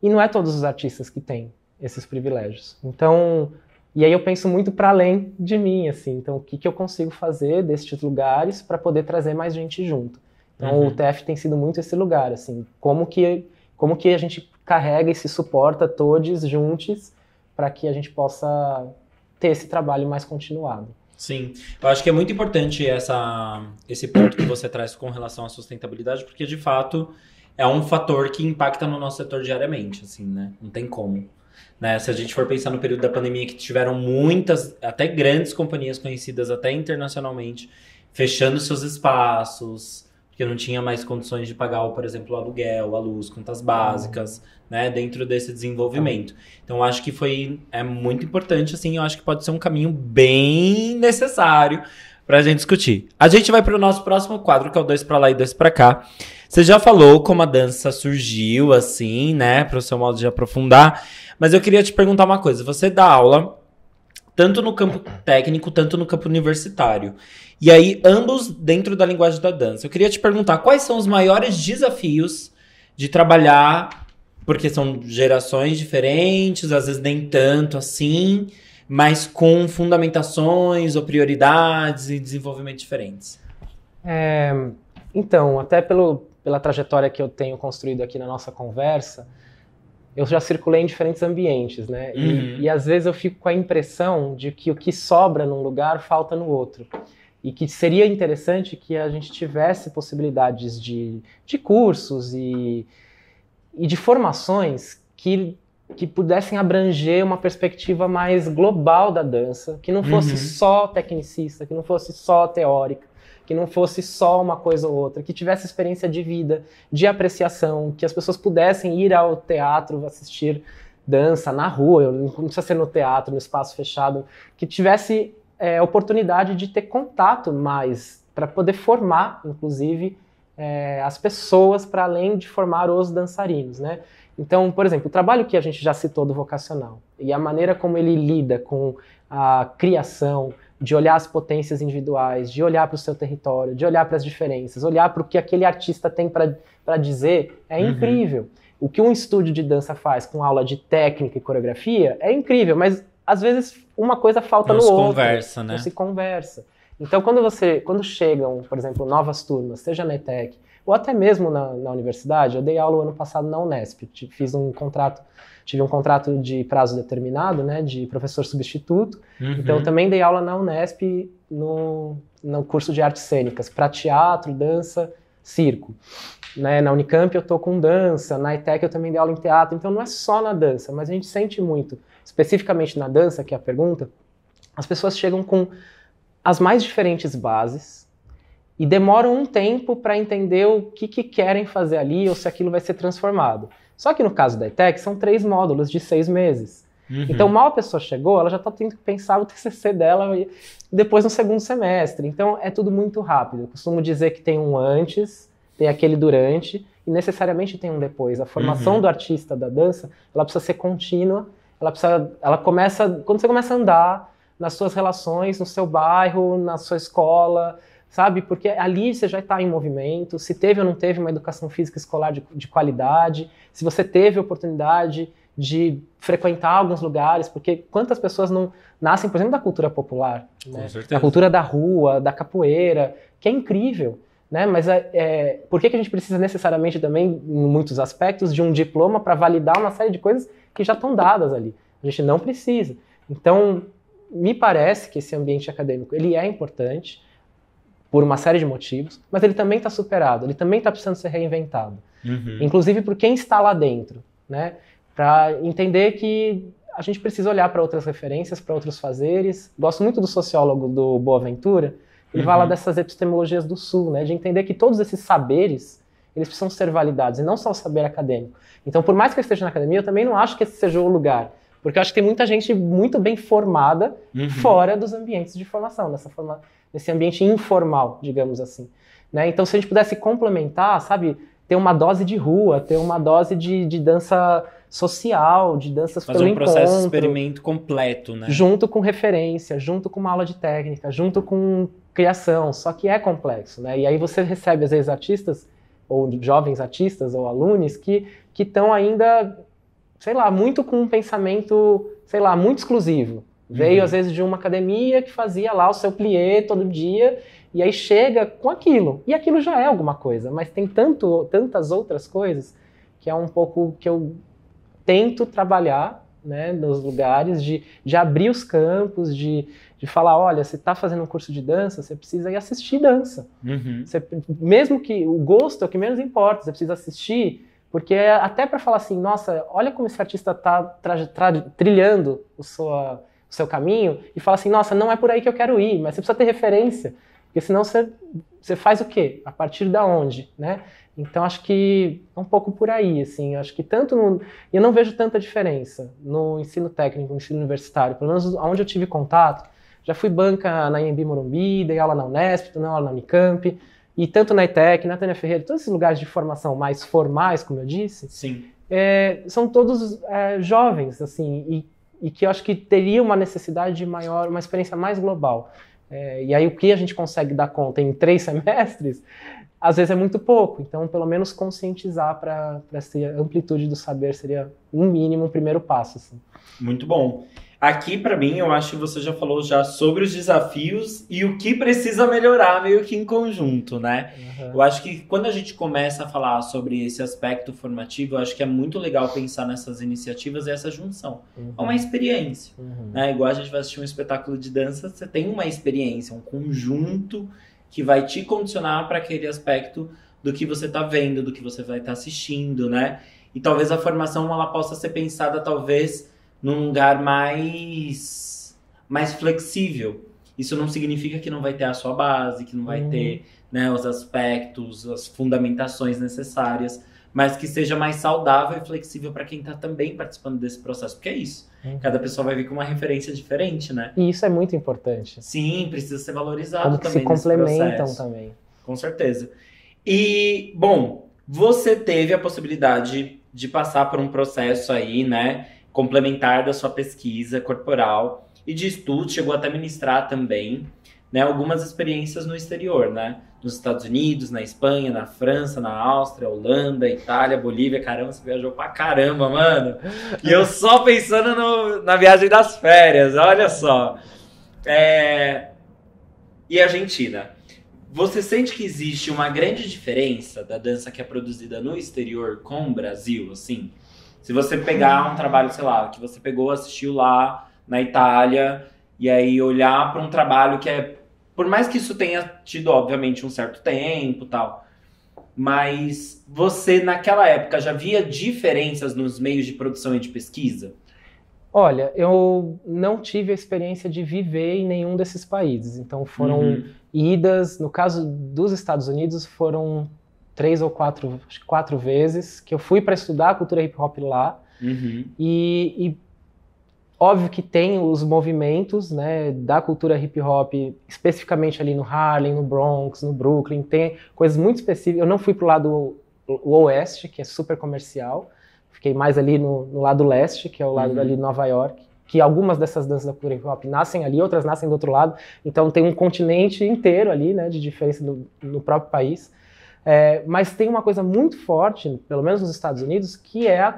E não é todos os artistas que têm esses privilégios. Então, e aí eu penso muito para além de mim, assim. Então, o que, que eu consigo fazer destes lugares para poder trazer mais gente junto? Então, uhum. o TF tem sido muito esse lugar, assim. Como que, como que a gente carrega e se suporta todos juntos para que a gente possa ter esse trabalho mais continuado. Sim, eu acho que é muito importante essa, esse ponto que você traz com relação à sustentabilidade, porque de fato é um fator que impacta no nosso setor diariamente, assim, né? Não tem como. Né? Se a gente for pensar no período da pandemia que tiveram muitas, até grandes companhias conhecidas até internacionalmente, fechando seus espaços, que eu não tinha mais condições de pagar, por exemplo, o aluguel, a luz, contas básicas, né, dentro desse desenvolvimento. Então, acho que foi é muito importante, assim, eu acho que pode ser um caminho bem necessário para a gente discutir. A gente vai para o nosso próximo quadro, que é o dois para lá e dois para cá. Você já falou como a dança surgiu, assim, né, para o seu modo de aprofundar. Mas eu queria te perguntar uma coisa. Você dá aula tanto no campo técnico, tanto no campo universitário. E aí, ambos dentro da linguagem da dança. Eu queria te perguntar quais são os maiores desafios de trabalhar, porque são gerações diferentes, às vezes nem tanto assim, mas com fundamentações ou prioridades e desenvolvimento diferentes. É, então, até pelo, pela trajetória que eu tenho construído aqui na nossa conversa, eu já circulei em diferentes ambientes, né? Uhum. E, e às vezes eu fico com a impressão de que o que sobra num lugar falta no outro e que seria interessante que a gente tivesse possibilidades de, de cursos e, e de formações que, que pudessem abranger uma perspectiva mais global da dança, que não fosse uhum. só tecnicista, que não fosse só teórica, que não fosse só uma coisa ou outra, que tivesse experiência de vida, de apreciação, que as pessoas pudessem ir ao teatro assistir dança na rua, não precisa ser no teatro, no espaço fechado, que tivesse é, oportunidade de ter contato mais, para poder formar, inclusive, é, as pessoas para além de formar os dançarinos, né? Então, por exemplo, o trabalho que a gente já citou do vocacional e a maneira como ele lida com a criação, de olhar as potências individuais, de olhar para o seu território, de olhar para as diferenças, olhar para o que aquele artista tem para dizer, é uhum. incrível. O que um estúdio de dança faz com aula de técnica e coreografia é incrível, mas às vezes uma coisa falta não no outro. Conversa, né? Não se conversa. Então, quando você, quando chegam, por exemplo, novas turmas, seja na ETEC, ou até mesmo na, na universidade. Eu dei aula ano passado na Unesp, fiz um contrato, tive um contrato de prazo determinado, né, de professor substituto. Uhum. Então também dei aula na Unesp no, no curso de artes cênicas, para teatro, dança, circo. Né, na Unicamp eu tô com dança, na ITEC eu também dei aula em teatro, então não é só na dança, mas a gente sente muito, especificamente na dança, que é a pergunta, as pessoas chegam com as mais diferentes bases, e demoram um tempo para entender o que, que querem fazer ali ou se aquilo vai ser transformado. Só que no caso da ETEC, são três módulos de seis meses. Uhum. Então, mal a pessoa chegou, ela já está tendo que pensar o TCC dela depois no segundo semestre. Então, é tudo muito rápido. Eu costumo dizer que tem um antes, tem aquele durante e necessariamente tem um depois. A formação uhum. do artista da dança, ela precisa ser contínua. Ela precisa, ela começa quando você começa a andar nas suas relações, no seu bairro, na sua escola, sabe? Porque ali você já está em movimento, se teve ou não teve uma educação física escolar de, de qualidade, se você teve oportunidade de frequentar alguns lugares, porque quantas pessoas não nascem, por exemplo, da cultura popular, né? da cultura da rua, da capoeira, que é incrível. Né? Mas é, é, por que, que a gente precisa necessariamente também, em muitos aspectos, de um diploma para validar uma série de coisas que já estão dadas ali? A gente não precisa. Então, me parece que esse ambiente acadêmico ele é importante, por uma série de motivos, mas ele também está superado, ele também está precisando ser reinventado. Uhum. Inclusive por quem está lá dentro, né? Para entender que a gente precisa olhar para outras referências, para outros fazeres. Gosto muito do sociólogo do Boa Ventura. ele uhum. fala dessas epistemologias do Sul, né? De entender que todos esses saberes eles precisam ser validados, e não só o saber acadêmico. Então, por mais que eu esteja na academia, eu também não acho que esse seja o lugar. Porque eu acho que tem muita gente muito bem formada uhum. fora dos ambientes de formação, nessa forma, nesse ambiente informal, digamos assim. Né? Então, se a gente pudesse complementar, sabe, ter uma dose de rua, ter uma dose de, de dança social, de danças Fazer pelo um processo de experimento completo, né? Junto com referência, junto com uma aula de técnica, junto com criação, só que é complexo, né? E aí você recebe, às vezes, artistas, ou jovens artistas, ou alunos, que estão ainda sei lá, muito com um pensamento, sei lá, muito exclusivo. Veio, uhum. às vezes, de uma academia que fazia lá o seu plié todo dia, e aí chega com aquilo. E aquilo já é alguma coisa, mas tem tanto, tantas outras coisas que é um pouco que eu tento trabalhar né, nos lugares, de, de abrir os campos, de, de falar, olha, você está fazendo um curso de dança, você precisa ir assistir dança. Uhum. Você, mesmo que o gosto é o que menos importa, você precisa assistir porque é até para falar assim, nossa, olha como esse artista está trilhando o, sua, o seu caminho, e fala assim, nossa, não é por aí que eu quero ir, mas você precisa ter referência, porque senão você, você faz o quê? A partir da onde, né? Então acho que é um pouco por aí, assim, acho que tanto no, eu não vejo tanta diferença no ensino técnico, no ensino universitário, pelo menos onde eu tive contato, já fui banca na IMB Morumbi, dei aula na Unesp, dei aula na Unicamp, e tanto na ITEC, na Tânia Ferreira, todos esses lugares de formação mais formais, como eu disse, Sim. É, são todos é, jovens, assim, e, e, que eu acho que teria uma necessidade maior, uma experiência mais global. É, e aí o que a gente consegue dar conta em três (laughs) semestres, às vezes é muito pouco. Então, pelo menos conscientizar para essa amplitude do saber seria, um mínimo, um primeiro passo. Assim. Muito bom. Aqui, para mim, eu acho que você já falou já sobre os desafios e o que precisa melhorar meio que em conjunto, né? Uhum. Eu acho que quando a gente começa a falar sobre esse aspecto formativo, eu acho que é muito legal pensar nessas iniciativas e essa junção. Uhum. É uma experiência, uhum. né? Igual a gente vai assistir um espetáculo de dança, você tem uma experiência, um conjunto que vai te condicionar para aquele aspecto do que você está vendo, do que você vai estar tá assistindo, né? E talvez a formação ela possa ser pensada talvez num lugar mais, mais flexível. Isso não significa que não vai ter a sua base, que não vai uhum. ter né, os aspectos, as fundamentações necessárias, mas que seja mais saudável e flexível para quem está também participando desse processo, porque é isso. Uhum. Cada pessoa vai vir com uma referência diferente, né? E isso é muito importante. Sim, precisa ser valorizado Como também. Que se complementam também. Com certeza. E, bom, você teve a possibilidade de passar por um processo aí, né? complementar da sua pesquisa corporal e de estudos, chegou até ministrar também né, algumas experiências no exterior, né? Nos Estados Unidos, na Espanha, na França, na Áustria, Holanda, Itália, Bolívia. Caramba, você viajou pra caramba, mano. E eu só pensando no, na viagem das férias, olha só. É... E Argentina. Você sente que existe uma grande diferença da dança que é produzida no exterior com o Brasil, assim? Se você pegar um trabalho, sei lá, que você pegou, assistiu lá na Itália, e aí olhar para um trabalho que é. Por mais que isso tenha tido, obviamente, um certo tempo tal, mas você, naquela época, já via diferenças nos meios de produção e de pesquisa? Olha, eu não tive a experiência de viver em nenhum desses países. Então foram uhum. idas, no caso dos Estados Unidos, foram três ou quatro, quatro vezes, que eu fui para estudar a cultura hip hop lá. Uhum. E, e, óbvio que tem os movimentos né, da cultura hip hop, especificamente ali no Harlem, no Bronx, no Brooklyn, tem coisas muito específicas. Eu não fui para o lado oeste, que é super comercial, fiquei mais ali no, no lado leste, que é o lado uhum. ali de Nova York que algumas dessas danças da cultura hip hop nascem ali, outras nascem do outro lado. Então tem um continente inteiro ali, né, de diferença no, no próprio país. É, mas tem uma coisa muito forte, pelo menos nos Estados Unidos, que é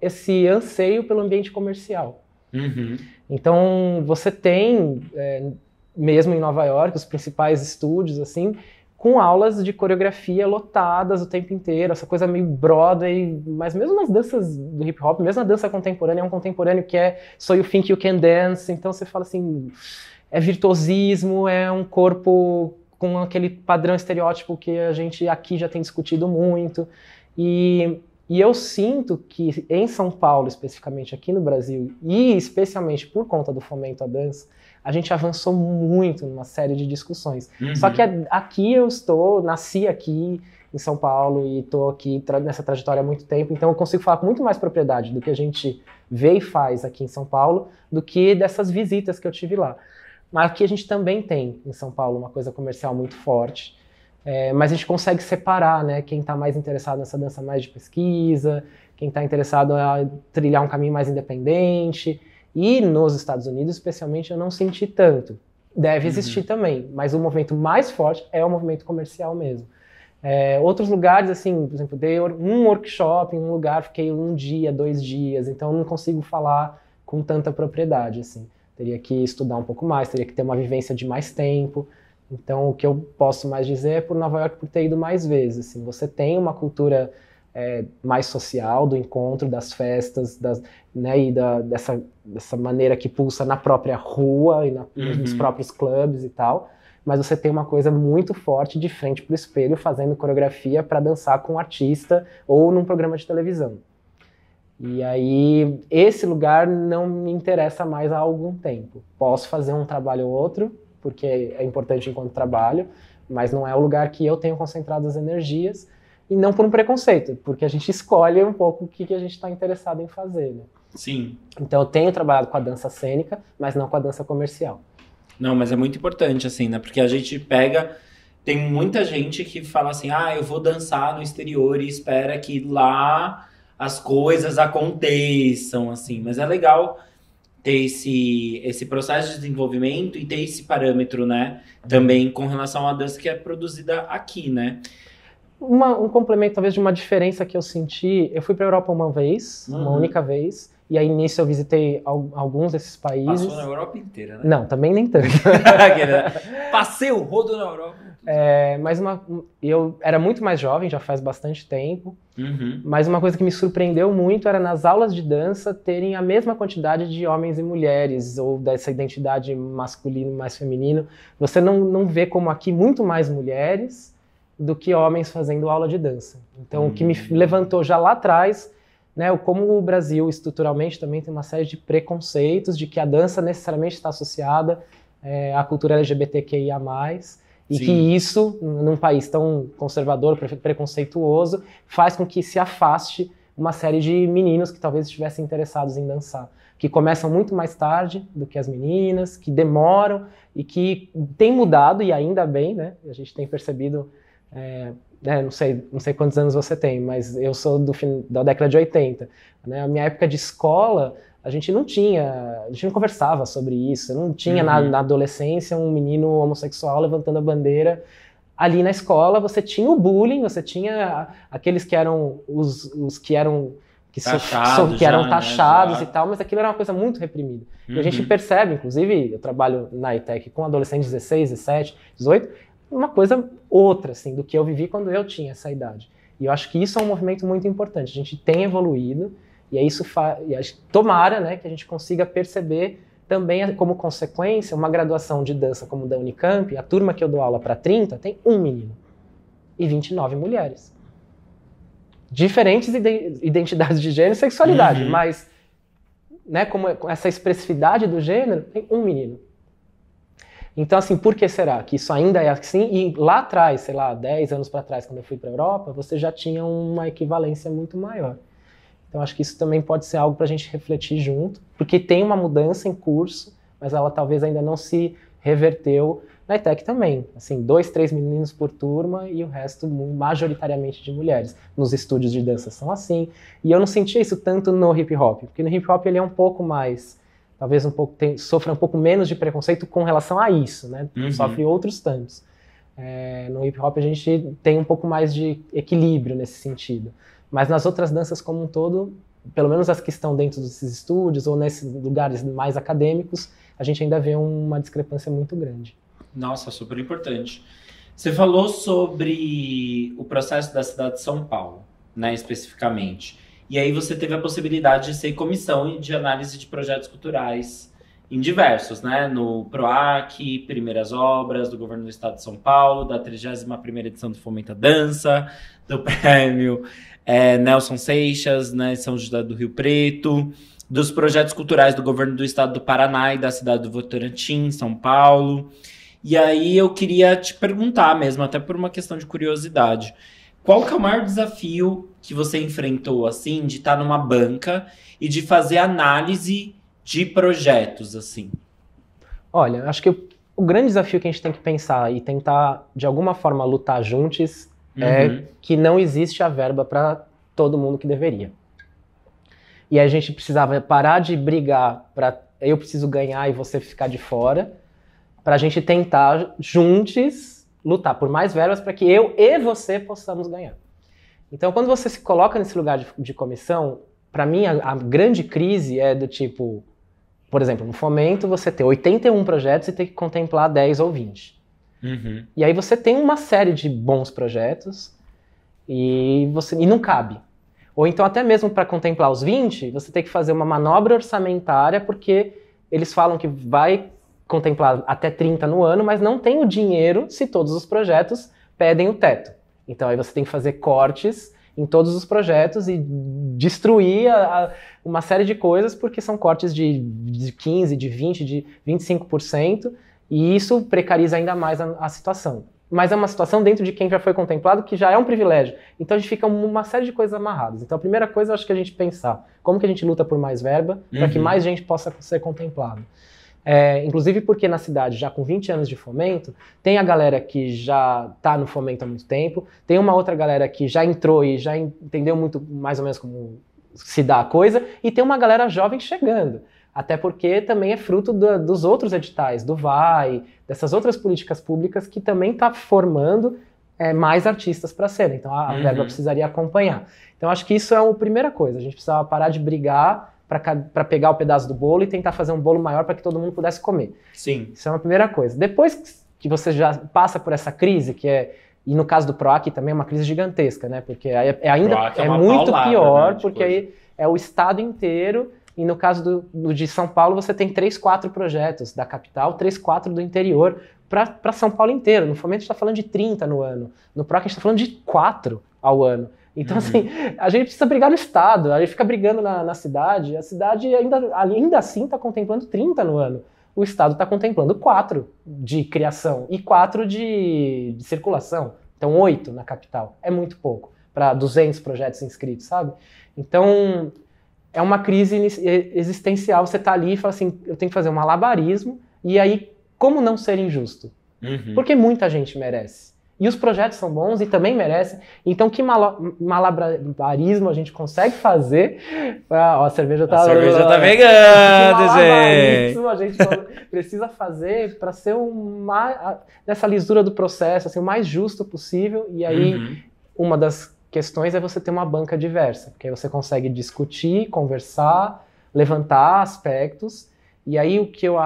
esse anseio pelo ambiente comercial. Uhum. Então você tem, é, mesmo em Nova York, os principais estúdios assim, com aulas de coreografia lotadas o tempo inteiro, essa coisa meio Broadway, mas mesmo nas danças do hip hop, mesmo na dança contemporânea, é um contemporâneo que é So You Think You Can Dance, então você fala assim, é virtuosismo, é um corpo com aquele padrão estereótipo que a gente aqui já tem discutido muito. E, e eu sinto que em São Paulo, especificamente aqui no Brasil, e especialmente por conta do fomento à dança, a gente avançou muito numa série de discussões. Uhum. Só que aqui eu estou, nasci aqui em São Paulo e estou aqui tra nessa trajetória há muito tempo, então eu consigo falar com muito mais propriedade do que a gente vê e faz aqui em São Paulo do que dessas visitas que eu tive lá. Mas aqui a gente também tem em São Paulo uma coisa comercial muito forte. É, mas a gente consegue separar, né? Quem está mais interessado nessa dança mais de pesquisa, quem está interessado a trilhar um caminho mais independente. E nos Estados Unidos, especialmente, eu não senti tanto. Deve uhum. existir uhum. também, mas o movimento mais forte é o movimento comercial mesmo. É, outros lugares, assim, por exemplo, dei um workshop em um lugar, fiquei um dia, dois dias, então não consigo falar com tanta propriedade, assim teria que estudar um pouco mais, teria que ter uma vivência de mais tempo. Então, o que eu posso mais dizer é por Nova York por ter ido mais vezes. Assim, você tem uma cultura é, mais social do encontro, das festas, das, né, e da, dessa, dessa maneira que pulsa na própria rua e na, uhum. nos próprios clubes e tal. Mas você tem uma coisa muito forte de frente para o espelho, fazendo coreografia para dançar com um artista ou num programa de televisão. E aí, esse lugar não me interessa mais há algum tempo. Posso fazer um trabalho ou outro, porque é importante enquanto trabalho, mas não é o lugar que eu tenho concentrado as energias, e não por um preconceito, porque a gente escolhe um pouco o que, que a gente está interessado em fazer. Né? Sim. Então, eu tenho trabalhado com a dança cênica, mas não com a dança comercial. Não, mas é muito importante, assim, né? Porque a gente pega. Tem muita gente que fala assim: ah, eu vou dançar no exterior e espera que lá as coisas aconteçam, assim. Mas é legal ter esse, esse processo de desenvolvimento e ter esse parâmetro, né? Também com relação à dança que é produzida aqui, né? Uma, um complemento, talvez, de uma diferença que eu senti. Eu fui para a Europa uma vez, uhum. uma única vez. E aí nisso eu visitei alguns desses países. Passou na Europa inteira, né? Não, também nem tanto. (laughs) Passei o rodo na Europa. É, mas uma, eu era muito mais jovem, já faz bastante tempo. Uhum. Mas uma coisa que me surpreendeu muito era nas aulas de dança terem a mesma quantidade de homens e mulheres, ou dessa identidade masculino mais feminino. Você não, não vê como aqui muito mais mulheres do que homens fazendo aula de dança. Então, uhum. o que me uhum. levantou já lá atrás né, como o Brasil estruturalmente também tem uma série de preconceitos de que a dança necessariamente está associada é, à cultura LGBTQIA+, e Sim. que isso, num país tão conservador, preconceituoso, faz com que se afaste uma série de meninos que talvez estivessem interessados em dançar, que começam muito mais tarde do que as meninas, que demoram e que tem mudado, e ainda bem, né? A gente tem percebido é, né, não sei, não sei quantos anos você tem, mas eu sou do fim, da década de 80. Né? A minha época de escola, a gente não tinha, a gente não conversava sobre isso. Não tinha uhum. na, na, adolescência um menino homossexual levantando a bandeira. Ali na escola você tinha o bullying, você tinha aqueles que eram os, os que eram que, so, que já, eram né? taxados né? e tal, mas aquilo era uma coisa muito reprimida. Uhum. E a gente uhum. percebe, inclusive, eu trabalho na ITEC com adolescentes de 16, 17, 18, uma coisa outra, assim, do que eu vivi quando eu tinha essa idade. E eu acho que isso é um movimento muito importante. A gente tem evoluído e é isso e a tomara, né, que a gente consiga perceber também como consequência uma graduação de dança como da Unicamp, a turma que eu dou aula para 30 tem um menino e 29 mulheres. Diferentes identidades de gênero e sexualidade, uhum. mas né, como é, essa expressividade do gênero, tem um menino então, assim, por que será que isso ainda é assim? E lá atrás, sei lá, 10 anos para trás, quando eu fui para a Europa, você já tinha uma equivalência muito maior. Então, acho que isso também pode ser algo para a gente refletir junto, porque tem uma mudança em curso, mas ela talvez ainda não se reverteu. Na ETEC também, assim, dois, três meninos por turma e o resto majoritariamente de mulheres. Nos estúdios de dança são assim. E eu não sentia isso tanto no hip hop, porque no hip hop ele é um pouco mais talvez um pouco tem, sofra um pouco menos de preconceito com relação a isso, né? Uhum. Sofre outros tantos. É, no hip hop a gente tem um pouco mais de equilíbrio nesse sentido. Mas nas outras danças como um todo, pelo menos as que estão dentro desses estúdios ou nesses lugares mais acadêmicos, a gente ainda vê uma discrepância muito grande. Nossa, super importante. Você falou sobre o processo da cidade de São Paulo, né, especificamente. E aí você teve a possibilidade de ser comissão de análise de projetos culturais em diversos, né? No PROAC, Primeiras Obras, do Governo do Estado de São Paulo, da 31ª edição do Fomenta Dança, do (laughs) Prêmio é, Nelson Seixas, né? São José do Rio Preto, dos projetos culturais do Governo do Estado do Paraná e da cidade do Votorantim, São Paulo. E aí eu queria te perguntar mesmo, até por uma questão de curiosidade, qual que é o maior desafio que você enfrentou, assim, de estar tá numa banca e de fazer análise de projetos, assim? Olha, acho que o, o grande desafio que a gente tem que pensar e tentar, de alguma forma, lutar juntos é uhum. é que não existe a verba para todo mundo que deveria. E a gente precisava parar de brigar para eu preciso ganhar e você ficar de fora, para a gente tentar juntos lutar por mais verbas para que eu e você possamos ganhar. Então, quando você se coloca nesse lugar de, de comissão, para mim a, a grande crise é do tipo, por exemplo, no fomento você ter 81 projetos e ter que contemplar 10 ou 20. Uhum. E aí você tem uma série de bons projetos e você e não cabe. Ou então até mesmo para contemplar os 20, você tem que fazer uma manobra orçamentária porque eles falam que vai contemplar até 30 no ano, mas não tem o dinheiro se todos os projetos pedem o teto. Então aí você tem que fazer cortes em todos os projetos e destruir a, a, uma série de coisas, porque são cortes de, de 15%, de 20%, de 25%, e isso precariza ainda mais a, a, situação. Mas é uma situação dentro de quem já foi contemplado que já é um privilégio. Então a gente fica uma série de coisas amarradas. Então a primeira coisa eu acho que a gente pensar como que a gente luta por mais verba uhum. para que mais gente possa ser contemplada. É, inclusive porque na cidade, já com 20 anos de fomento, tem a galera que já está no fomento há muito tempo, tem uma outra galera que já entrou e já entendeu muito mais ou menos como se dá a coisa, e tem uma galera jovem chegando. Até porque também é fruto do, dos outros editais, do VAI, dessas outras políticas públicas que também está formando é, mais artistas para serem. Então a, a uhum. verba precisaria acompanhar. Então acho que isso é a primeira coisa. A gente precisava parar de brigar para pegar o pedaço do bolo e tentar fazer um bolo maior para que todo mundo pudesse comer. Sim. Isso é uma primeira coisa. Depois que você já passa por essa crise, que é e no caso do PROAC também é uma crise gigantesca, né? Porque é, é ainda é, é muito paulada, pior, né? porque aí é o estado inteiro. E no caso do, do, de São Paulo, você tem três, quatro projetos da capital, três, quatro do interior para São Paulo inteiro. No Fomento a gente está falando de 30 no ano. No PROAC a gente está falando de quatro ao ano. Então, uhum. assim, a gente precisa brigar no Estado, a gente fica brigando na, na cidade, a cidade ainda, ainda assim está contemplando 30 no ano. O Estado está contemplando 4 de criação e 4 de, de circulação. Então, 8 na capital. É muito pouco para 200 projetos inscritos, sabe? Então, é uma crise existencial. Você está ali e fala assim: eu tenho que fazer um malabarismo, e aí, como não ser injusto? Uhum. Porque muita gente merece e os projetos são bons e também merecem. Então, que malabarismo a gente consegue fazer ah, ó, a cerveja tá... A cerveja tá vegana, gente! a gente precisa fazer para ser o mais... Nessa lisura do processo, assim, o mais justo possível. E aí, uhum. uma das questões é você ter uma banca diversa, porque aí você consegue discutir, conversar, levantar aspectos. E aí, o que eu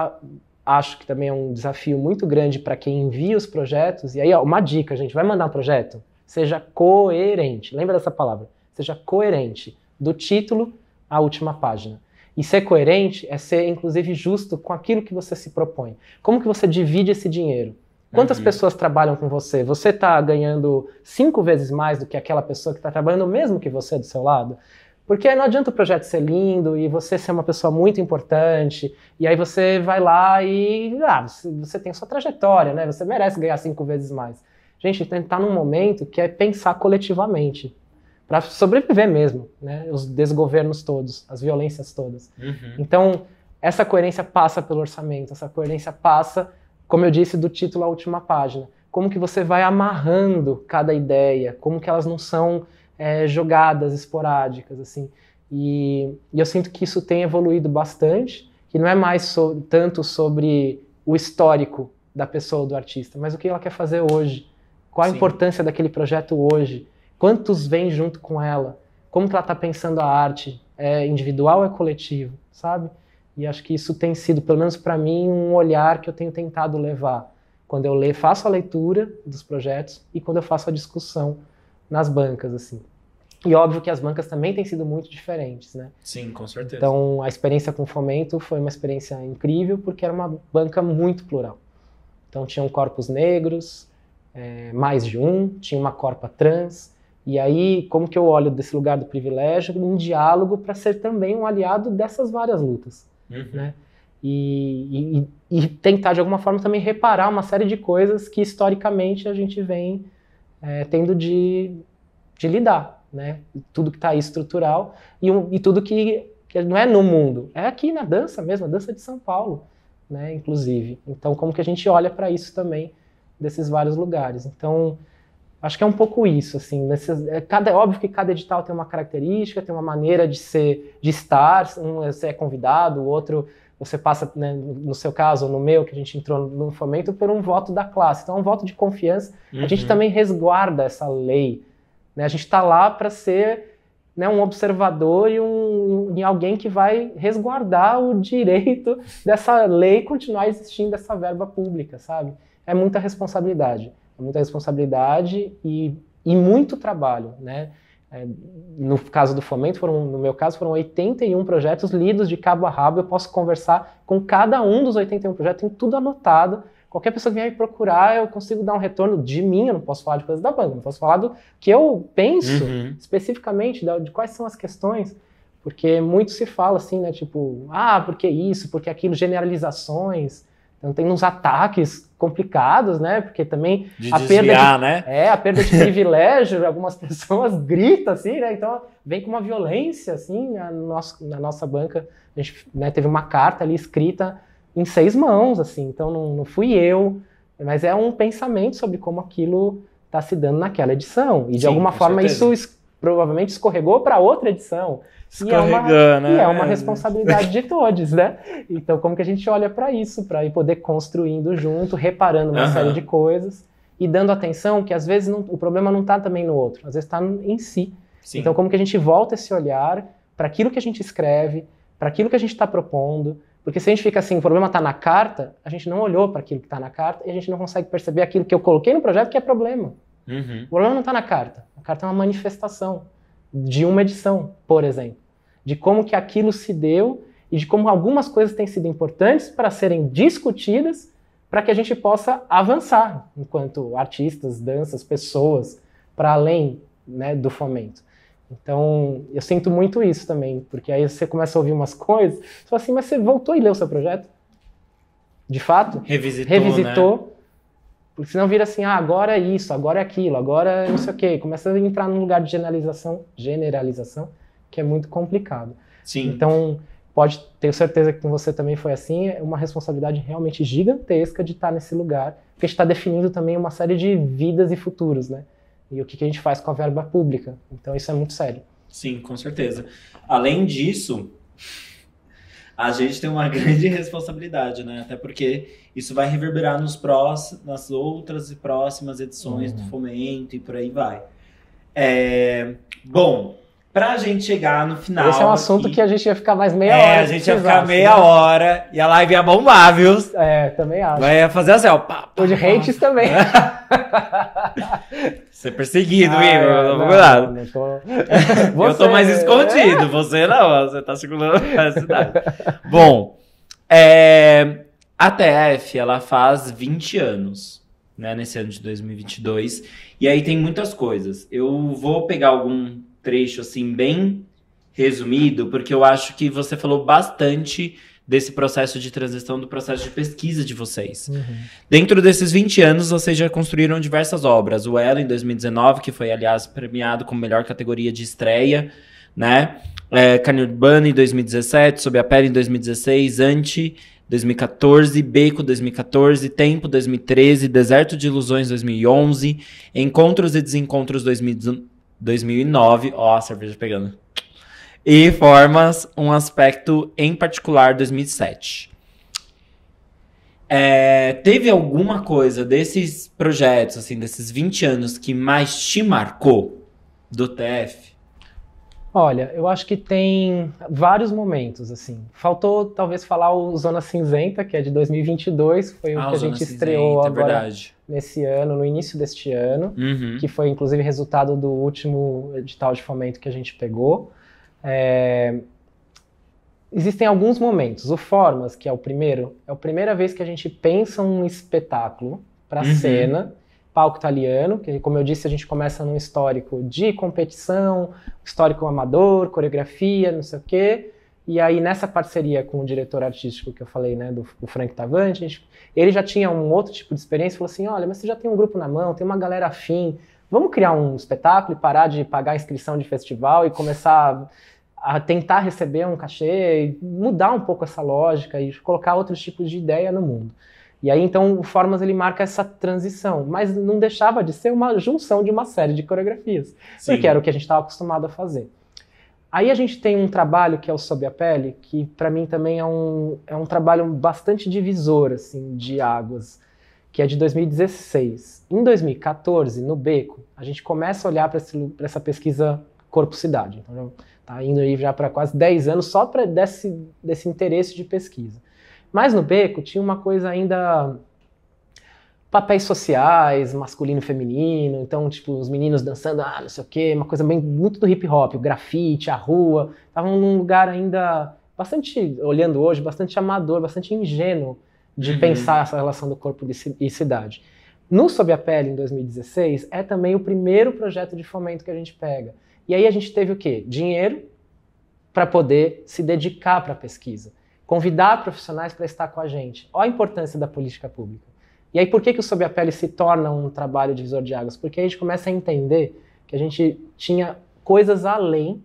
acho que também é um desafio muito grande para quem envia os projetos. E aí, ó, uma dica, gente, vai mandar um projeto? Seja coerente. Lembra dessa palavra? Seja coerente. Do título à última página. E ser coerente é ser, inclusive, justo com aquilo que você se propõe. Como que você divide esse dinheiro? Quantas uhum. pessoas trabalham com você? Você está ganhando cinco vezes mais do que aquela pessoa que está trabalhando o mesmo que você do seu lado? Porque não adianta o projeto ser lindo e você ser uma pessoa muito importante, e aí você vai lá e ah, você, você tem sua trajetória, né? Você merece ganhar cinco vezes mais. Gente, tem que tá estar num momento que é pensar coletivamente para sobreviver mesmo, né? Os desgovernos todos, as violências todas. Uhum. Então, essa coerência passa pelo orçamento, essa coerência passa, como eu disse, do título à última página. Como que você vai amarrando cada ideia, como que elas não são é, jogadas esporádicas, assim. E, e, eu sinto que isso tem evoluído bastante, que não é mais so, tanto sobre o histórico da pessoa, do artista, mas o que ela quer fazer hoje, qual a Sim. importância daquele projeto hoje, quantos vêm junto com ela, como que ela está pensando a arte, é individual ou é coletivo, sabe? E acho que isso tem sido, pelo menos para mim, um olhar que eu tenho tentado levar. Quando eu leio, faço a leitura dos projetos e quando eu faço a discussão nas bancas, assim. E óbvio que as bancas também têm sido muito diferentes, né? Sim, com certeza. Então, a experiência com o Fomento foi uma experiência incrível, porque era uma banca muito plural. Então, tinham corpos negros, é, mais de um, tinha uma corpa trans, e aí, como que eu olho desse lugar do privilégio, um diálogo para ser também um aliado dessas várias lutas, uhum. né? E, e, e, tentar de alguma forma também reparar uma série de coisas que historicamente a gente vem é, tendo de, de lidar, né? Tudo que está aí estrutural e, um, e tudo que, que, não é no mundo, é aqui na dança mesmo, a dança de São Paulo, né? Inclusive. Então, como que a gente olha para isso também desses vários lugares? Então, acho que é um pouco isso, assim. Nesses, é, cada, é óbvio que cada edital tem uma característica, tem uma maneira de ser, de estar. Um é convidado, o outro você passa, né, no seu caso, ou no meu, que a gente entrou no fomento, por um voto da classe. Então, é um voto de confiança. Uhum. A gente uhum. também resguarda essa lei. Né? A gente está lá para ser né, um observador e um, e alguém que vai resguardar o direito dessa lei continuar existindo, dessa verba pública, sabe? É muita responsabilidade. É muita responsabilidade e, e muito trabalho, né? É, no caso do fomento, foram, no meu caso, foram 81 projetos lidos de cabo a rabo. Eu posso conversar com cada um dos 81 projetos, tenho tudo anotado. Qualquer pessoa que vier me procurar, eu consigo dar um retorno de mim. Eu não posso falar de coisas da banca, não posso falar do que eu penso uhum. especificamente, de quais são as questões. Porque muito se fala assim, né? Tipo, ah, porque isso, porque aquilo, generalizações. Então tem uns ataques complicados, né? Porque também de a desviar, perda de, né? é a perda de privilégio, (laughs) algumas pessoas gritam assim, né? Então vem com uma violência assim na, nossa na nossa banca. A gente né, teve uma carta ali escrita em seis mãos, assim. Então não, não fui eu, mas é um pensamento sobre como aquilo está se dando naquela edição e de Sim, alguma forma certeza. isso es provavelmente escorregou para outra edição. Escorregando. E é uma, e é né? uma responsabilidade de todos, né? Então, como que a gente olha para isso, para ir poder construindo junto, reparando uma uhum. série de coisas e dando atenção, que às vezes não, o problema não está também no outro, às vezes está em si. Sim. Então, como que a gente volta esse olhar para aquilo que a gente escreve, para aquilo que a gente está propondo, porque se a gente fica assim, o problema está na carta, a gente não olhou para aquilo que está na carta e a gente não consegue perceber aquilo que eu coloquei no projeto que é problema. Uhum. O problema não está na carta. A carta é uma manifestação de uma edição, por exemplo, de como que aquilo se deu e de como algumas coisas têm sido importantes para serem discutidas para que a gente possa avançar enquanto artistas, danças, pessoas para além né, do fomento. Então, eu sinto muito isso também, porque aí você começa a ouvir umas coisas, você fala assim, mas você voltou e leu seu projeto? De fato? Revisitou. Revisitou. Né? Porque senão vira assim, ah, agora é isso, agora é aquilo, agora é não sei o quê. Começa a entrar num lugar de generalização, generalização que é muito complicado. Sim. Então, pode ter certeza que com você também foi assim, é uma responsabilidade realmente gigantesca de estar nesse lugar, porque a gente está definindo também uma série de vidas e futuros, né? E o que, que a gente faz com a verba pública. Então, isso é muito sério. Sim, com certeza. Além disso, a gente tem uma (laughs) grande responsabilidade, né? Até porque isso vai reverberar nos próximos, nas outras e próximas edições uhum. do Fomento e por aí vai. É, bom, pra gente chegar no final. Esse é um assunto aqui, que a gente ia ficar mais meia é, hora. É, a gente ia ficar assim, meia né? hora e a live ia bombar, viu? É, também acho. Vai fazer assim, ó. Pá, pá, O de hates também. (laughs) Você (laughs) é perseguido, ah, Igor. Não, não, não (laughs) tô... você... Eu tô mais é? escondido. Você não, você tá circulando a cidade. Bom, é... a TF ela faz 20 anos, né? Nesse ano de 2022. E aí tem muitas coisas. Eu vou pegar algum trecho assim, bem resumido, porque eu acho que você falou bastante desse processo de transição, do processo de pesquisa de vocês. Uhum. Dentro desses 20 anos, vocês já construíram diversas obras. O Ela, em 2019, que foi, aliás, premiado como melhor categoria de estreia, né? É, Carne Urbana, em 2017, Sob a Pele, em 2016, Anti, 2014, Beco 2014, Tempo 2013, Deserto de Ilusões 2011, Encontros e Desencontros 2000, 2009, ó, a cerveja pegando e forma um aspecto em particular 2007. É, teve alguma coisa desses projetos, assim, desses 20 anos que mais te marcou do TF? Olha, eu acho que tem vários momentos, assim. Faltou talvez falar o Zona Cinzenta, que é de 2022, foi ah, o que a gente estreou é agora nesse ano, no início deste ano, uhum. que foi inclusive resultado do último edital de fomento que a gente pegou. É... Existem alguns momentos. O Formas, que é o primeiro, é a primeira vez que a gente pensa um espetáculo para uhum. cena, palco italiano, que, como eu disse, a gente começa num histórico de competição, histórico amador, coreografia, não sei o quê. E aí, nessa parceria com o diretor artístico que eu falei, né, do, do Frank Tavante, ele já tinha um outro tipo de experiência, falou assim, olha, mas você já tem um grupo na mão, tem uma galera afim, vamos criar um espetáculo e parar de pagar inscrição de festival e começar a tentar receber um cachê, mudar um pouco essa lógica e colocar outros tipos de ideia no mundo. E aí então o Formas ele marca essa transição, mas não deixava de ser uma junção de uma série de coreografias, Sim. porque era o que a gente estava acostumado a fazer. Aí a gente tem um trabalho que é o Sob a Pele, que para mim também é um, é um trabalho bastante divisor assim de águas, que é de 2016. Em 2014, no Beco, a gente começa a olhar para essa pesquisa corpo-cidade. Então, Tá indo aí já para quase 10 anos só para desse, desse interesse de pesquisa. Mas no Beco tinha uma coisa ainda papéis sociais, masculino e feminino, então, tipo, os meninos dançando, ah, não sei o quê, uma coisa bem, muito do hip hop, o grafite, a rua, Tava num lugar ainda bastante, olhando hoje, bastante amador, bastante ingênuo de uhum. pensar essa relação do corpo e cidade. No Sob a Pele, em 2016, é também o primeiro projeto de fomento que a gente pega. E aí a gente teve o quê? Dinheiro para poder se dedicar para a pesquisa, convidar profissionais para estar com a gente. Olha a importância da política pública. E aí por que, que o Sob a Pele se torna um trabalho divisor de águas? Porque a gente começa a entender que a gente tinha coisas além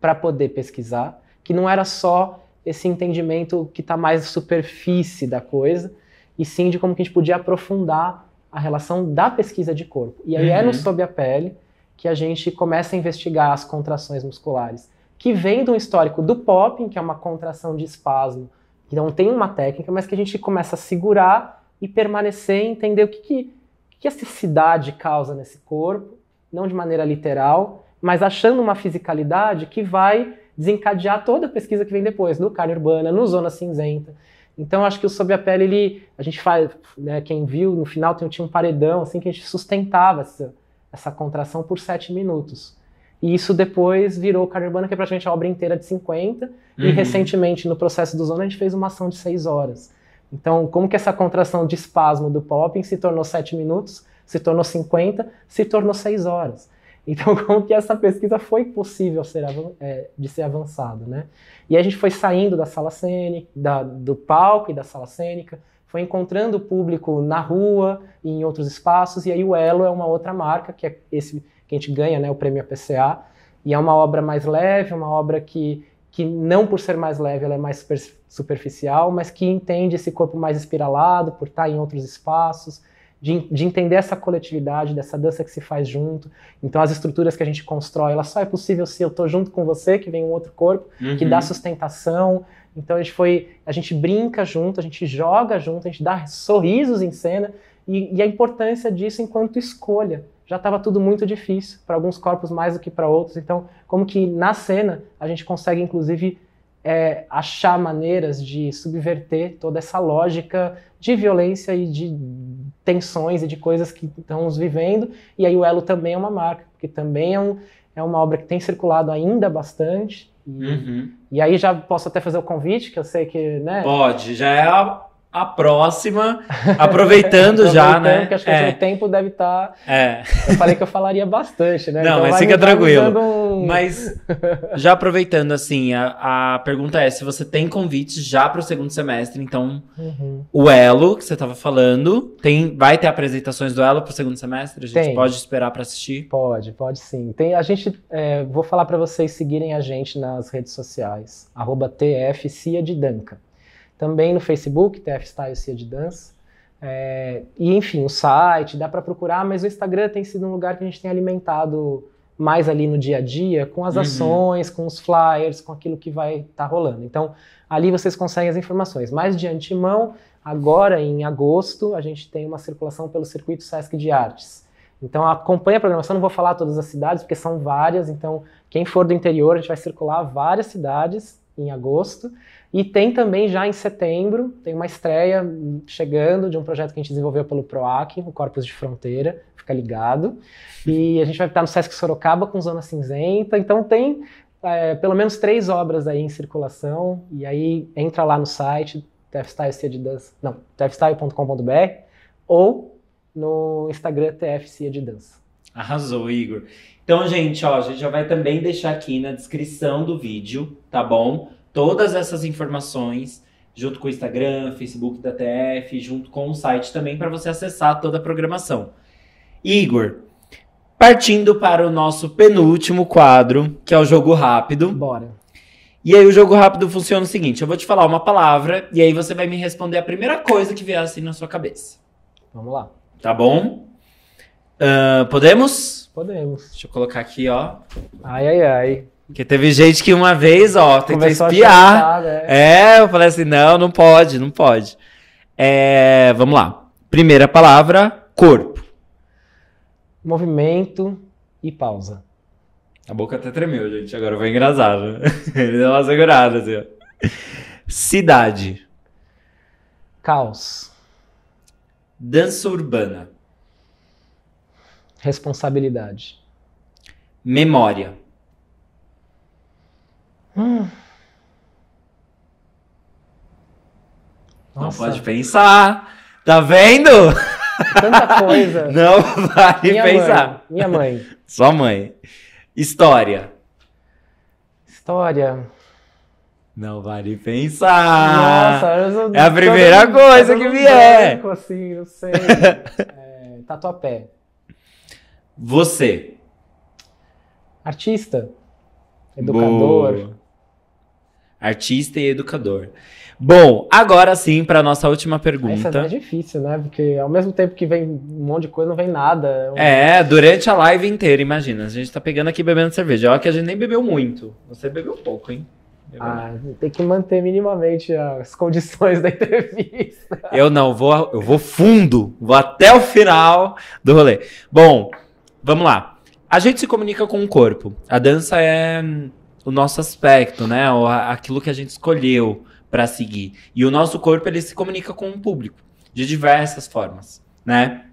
para poder pesquisar, que não era só esse entendimento que está mais na superfície da coisa, e sim de como que a gente podia aprofundar a relação da pesquisa de corpo. E aí uhum. é no uhum. Sob a Pele que a gente começa a investigar as contrações musculares, que vem de um histórico do popping, que é uma contração de espasmo, que não tem uma técnica, mas que a gente começa a segurar e permanecer, entender o que, que, que essa cidade causa nesse corpo, não de maneira literal, mas achando uma fisicalidade que vai desencadear toda a pesquisa que vem depois, no carne urbana, no zona cinzenta. Então acho que o Sob a Pele, ele, a gente faz, né, quem viu, no final tinha um paredão assim que a gente sustentava essa, essa contração por 7 minutos. E isso depois virou Carnivana, que é praticamente a obra inteira de 50. Uhum. E recentemente, no processo do Zona, a gente fez uma ação de 6 horas. Então, como que essa contração de espasmo do popping se tornou 7 minutos, se tornou 50, se tornou 6 horas? Então, (laughs) como que essa pesquisa foi possível ser é, de ser avançada, né? E a gente foi saindo da sala cênica, da, do palco e da sala cênica, foi encontrando o público na rua e em outros espaços. E aí o Elo é uma outra marca, que é esse que a gente ganha né, o prêmio APCA. E é uma obra mais leve, uma obra que, que não por ser mais leve, ela é mais superficial, mas que entende esse corpo mais espiralado, por estar em outros espaços, de, de, entender essa coletividade, dessa dança que se faz junto. Então, as estruturas que a gente constrói, ela só é possível se eu estou junto com você, que vem um outro corpo, uhum. que dá uhum. sustentação. Então, a gente foi, a gente brinca junto, a gente joga junto, a gente dá sorrisos em cena e, e a importância disso enquanto escolha. Já estava tudo muito difícil para alguns corpos mais do que para outros. Então, como que na cena a gente consegue, inclusive, é achar maneiras de subverter toda essa lógica de violência e de tensões e de coisas que estamos vivendo. E aí o Elo também é uma marca, porque também é, um, é uma obra que tem circulado ainda bastante. E, uhum. e aí já posso até fazer o convite, que eu sei que, né? Pode, já é a a próxima, aproveitando, (laughs) aproveitando já, né? Porque acho que é. o tempo deve estar. Tá... É. Eu falei que eu falaria bastante, né? Não, então mas fica tranquilo. Um... Mas (laughs) já aproveitando, assim, a, a, pergunta é se você tem convites já para o segundo semestre. Então, uhum. o elo que você estava falando, tem, vai ter apresentações do elo para o segundo semestre? A gente tem. pode esperar para assistir? Pode, pode sim. Tem a gente, é, vou falar para vocês seguirem a gente nas redes sociais. Arroba de também no Facebook, TF Style Cia de Dança. É, e enfim, o site, dá para procurar, mas o Instagram tem sido um lugar que a gente tem alimentado mais ali no dia a dia, com as uhum. ações, com os flyers, com aquilo que vai estar tá rolando. Então, ali vocês conseguem as informações. Mas de antemão, agora em agosto, a gente tem uma circulação pelo Circuito Sesc de Artes. Então, acompanhe a programação, não vou falar todas as cidades, porque são várias. Então, quem for do interior, a gente vai circular várias cidades em agosto. E tem também já em setembro, tem uma estreia chegando de um projeto que a gente desenvolveu pelo PROAC, o Corpus de Fronteira, fica ligado. E a gente vai estar no Sesc Sorocaba com Zona Cinzenta, então tem é, pelo menos três obras aí em circulação, e aí entra lá no site tfstyle.com.br não, tfstyle.com.br ou no Instagram tfcia de dança. Arrasou, Igor. Então, gente, ó, a gente já vai também deixar aqui na descrição do vídeo, tá bom? todas essas informações junto com o Instagram, Facebook da TF, junto com o site também para você acessar toda a programação. Igor, partindo para o nosso penúltimo quadro, que é o jogo rápido. Bora. E aí o jogo rápido funciona o seguinte, eu vou te falar uma palavra e aí você vai me responder a primeira coisa que vier assim na sua cabeça. Vamos lá. Tá bom? Uh, podemos? Podemos. Deixa eu colocar aqui, ó. Ai, ai, ai. Porque teve gente que uma vez, ó, tentou Começou espiar. né? É, eu falei assim: não, não pode, não pode. É, vamos lá. Primeira palavra: corpo. Movimento e pausa. A boca até tremeu, gente. Agora foi engraçado. (laughs) Ele deu uma segurada, assim. Ó. Cidade. Caos. Dança urbana. Responsabilidade. Memória. Hum. Não pode pensar. Tá vendo? Tanta coisa. (laughs) Não vale minha pensar. Mãe, minha mãe. (laughs) Sua mãe. História. História. Não vale pensar. Nossa, eu sou, é a primeira coisa que vier. Branco, assim, eu sei. (laughs) é, pé. Você. Artista. Educador. Boa. Artista e educador. Bom, agora sim, para nossa última pergunta. Essa é difícil, né? Porque ao mesmo tempo que vem um monte de coisa, não vem nada. É, durante a live inteira, imagina. A gente tá pegando aqui bebendo cerveja. Olha que a gente nem bebeu muito. Você bebeu pouco, hein? Bebeu ah, muito. tem que manter minimamente as condições da entrevista. Eu não, vou, eu vou fundo, vou até o final do rolê. Bom, vamos lá. A gente se comunica com o corpo. A dança é o nosso aspecto, né? Ou aquilo que a gente escolheu para seguir. E o nosso corpo ele se comunica com o público de diversas formas, né?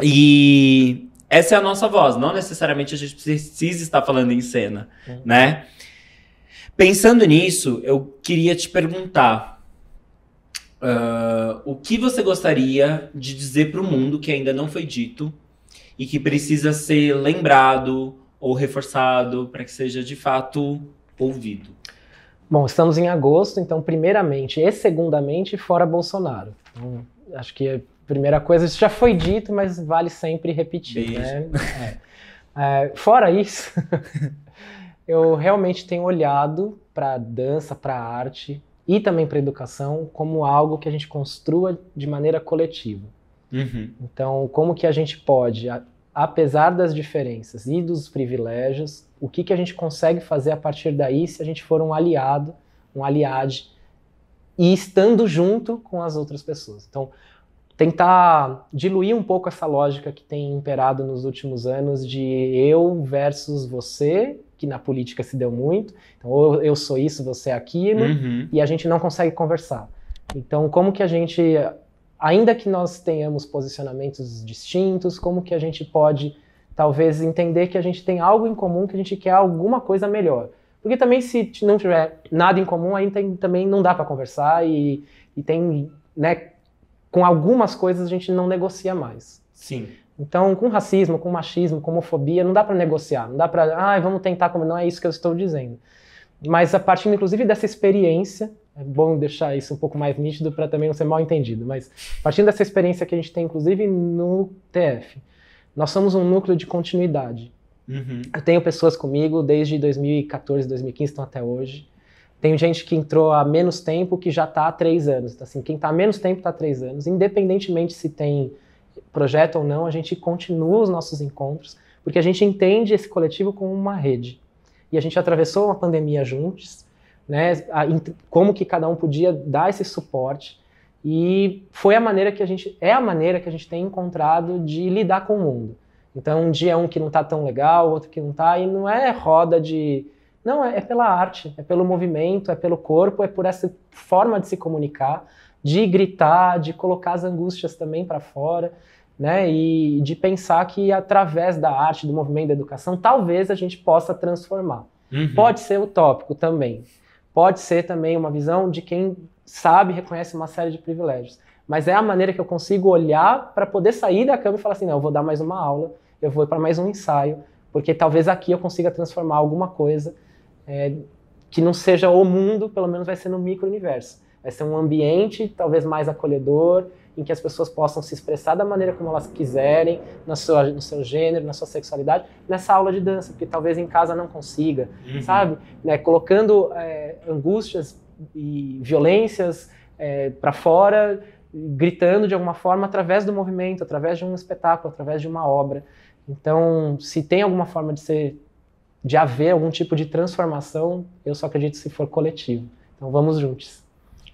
E essa é a nossa voz, não necessariamente a gente precisa estar falando em cena, uhum. né? Pensando nisso, eu queria te perguntar uh, o que você gostaria de dizer para o mundo que ainda não foi dito e que precisa ser lembrado ou reforçado para que seja de fato ouvido? Bom, estamos em agosto, então, primeiramente e segundamente, fora Bolsonaro. Então, acho que a primeira coisa, isso já foi dito, mas vale sempre repetir. Né? É. É, fora isso, (laughs) eu realmente tenho olhado para a dança, para a arte e também para a educação como algo que a gente construa de maneira coletiva. Uhum. Então, como que a gente pode apesar das diferenças e dos privilégios, o que, que a gente consegue fazer a partir daí se a gente for um aliado, um aliade, e estando junto com as outras pessoas. Então, tentar diluir um pouco essa lógica que tem imperado nos últimos anos de eu versus você, que na política se deu muito. Então, ou eu sou isso, você é aquilo, uhum. e a gente não consegue conversar. Então, como que a gente ainda que nós tenhamos posicionamentos distintos, como que a gente pode talvez entender que a gente tem algo em comum, que a gente quer alguma coisa melhor. Porque também se não tiver nada em comum, aí tem, também não dá para conversar e, e tem, né, com algumas coisas a gente não negocia mais. Sim. Então, com racismo, com machismo, com homofobia, não dá para negociar, não dá para, ah, vamos tentar, como não é isso que eu estou dizendo. Mas a partir, inclusive, dessa experiência, é bom deixar isso um pouco mais nítido para também não ser mal entendido. Mas partindo dessa experiência que a gente tem, inclusive no TF, nós somos um núcleo de continuidade. Uhum. Eu tenho pessoas comigo desde 2014, 2015, estão até hoje. Tem gente que entrou há menos tempo que já está há três anos. Então, assim, quem está há menos tempo está há três anos. Independentemente se tem projeto ou não, a gente continua os nossos encontros, porque a gente entende esse coletivo como uma rede. E a gente atravessou uma pandemia juntos, né, a, como que cada um podia dar esse suporte. E foi a maneira que a gente é a maneira que a gente tem encontrado de lidar com o mundo. Então um dia é um que não está tão legal, outro que não está e não é roda de não é, é pela arte, é pelo movimento, é pelo corpo, é por essa forma de se comunicar, de gritar, de colocar as angústias também para fora. Né? E de pensar que através da arte, do movimento da educação, talvez a gente possa transformar. Uhum. Pode ser utópico também, Pode ser também uma visão de quem sabe, reconhece uma série de privilégios. Mas é a maneira que eu consigo olhar para poder sair da cama e falar assim: não, eu vou dar mais uma aula, eu vou para mais um ensaio, porque talvez aqui eu consiga transformar alguma coisa é, que não seja o mundo, pelo menos vai ser no micro-universo. Vai ser um ambiente talvez mais acolhedor, em que as pessoas possam se expressar da maneira como elas quiserem, na sua, no seu gênero, na sua sexualidade, nessa aula de dança, porque talvez em casa não consiga, uhum. sabe? Né, colocando é, angústias e violências é, para fora, gritando de alguma forma através do movimento, através de um espetáculo, através de uma obra. Então, se tem alguma forma de ser de haver algum tipo de transformação, eu só acredito se for coletivo. Então vamos juntos.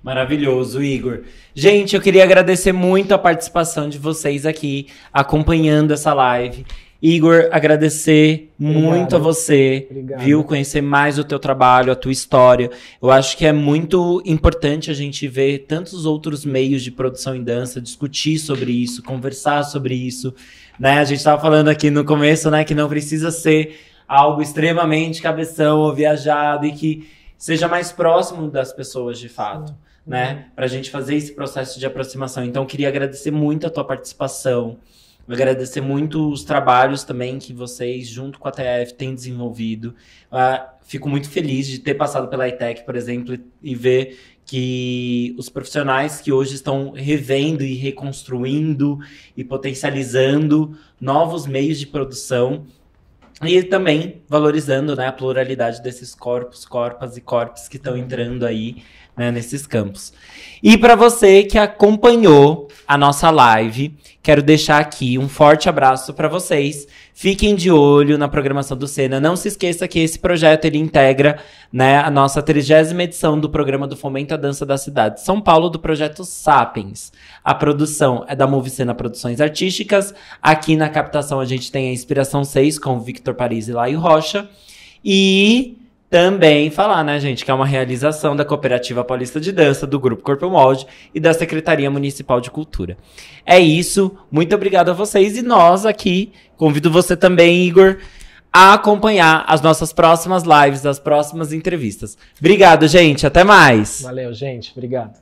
Maravilhoso, Igor. Gente, eu queria agradecer muito a participação de vocês aqui, acompanhando essa live. Igor, agradecer Obrigado. muito a você, Obrigado. viu? Conhecer mais o teu trabalho, a tua história. Eu acho que é muito importante a gente ver tantos outros meios de produção em dança, discutir sobre isso, conversar sobre isso, né? A gente estava falando aqui no começo, né, que não precisa ser algo extremamente cabeção ou viajado e que seja mais próximo das pessoas de fato. Sim né? Para a gente fazer esse processo de aproximação. Então, queria agradecer muito a tua participação, agradecer muito os trabalhos também que vocês, junto com a TF, têm desenvolvido. Uh, fico muito feliz de ter passado pela ITEC, por exemplo, e ver que os profissionais que hoje estão revendo e reconstruindo e potencializando novos meios de produção e também valorizando né, a pluralidade desses corpos, corpas e corpos que estão entrando aí né, nesses campos. E para você que acompanhou a nossa live, quero deixar aqui um forte abraço para vocês. Fiquem de olho na programação do Sena. Não se esqueça que esse projeto ele integra né, a nossa 30 edição do programa do Fomento à Dança da Cidade São Paulo, do projeto Sapiens. A produção é da Move Sena Produções Artísticas. Aqui na captação a gente tem a Inspiração 6 com Victor Paris e Laio Rocha. E também falar, né, gente, que é uma realização da Cooperativa Paulista de Dança, do Grupo Corpo Molde e da Secretaria Municipal de Cultura. É isso, muito obrigado a vocês e nós aqui, convido você também, Igor, a acompanhar as nossas próximas lives, as próximas entrevistas. Obrigado, gente, até mais. Valeu, gente, obrigado.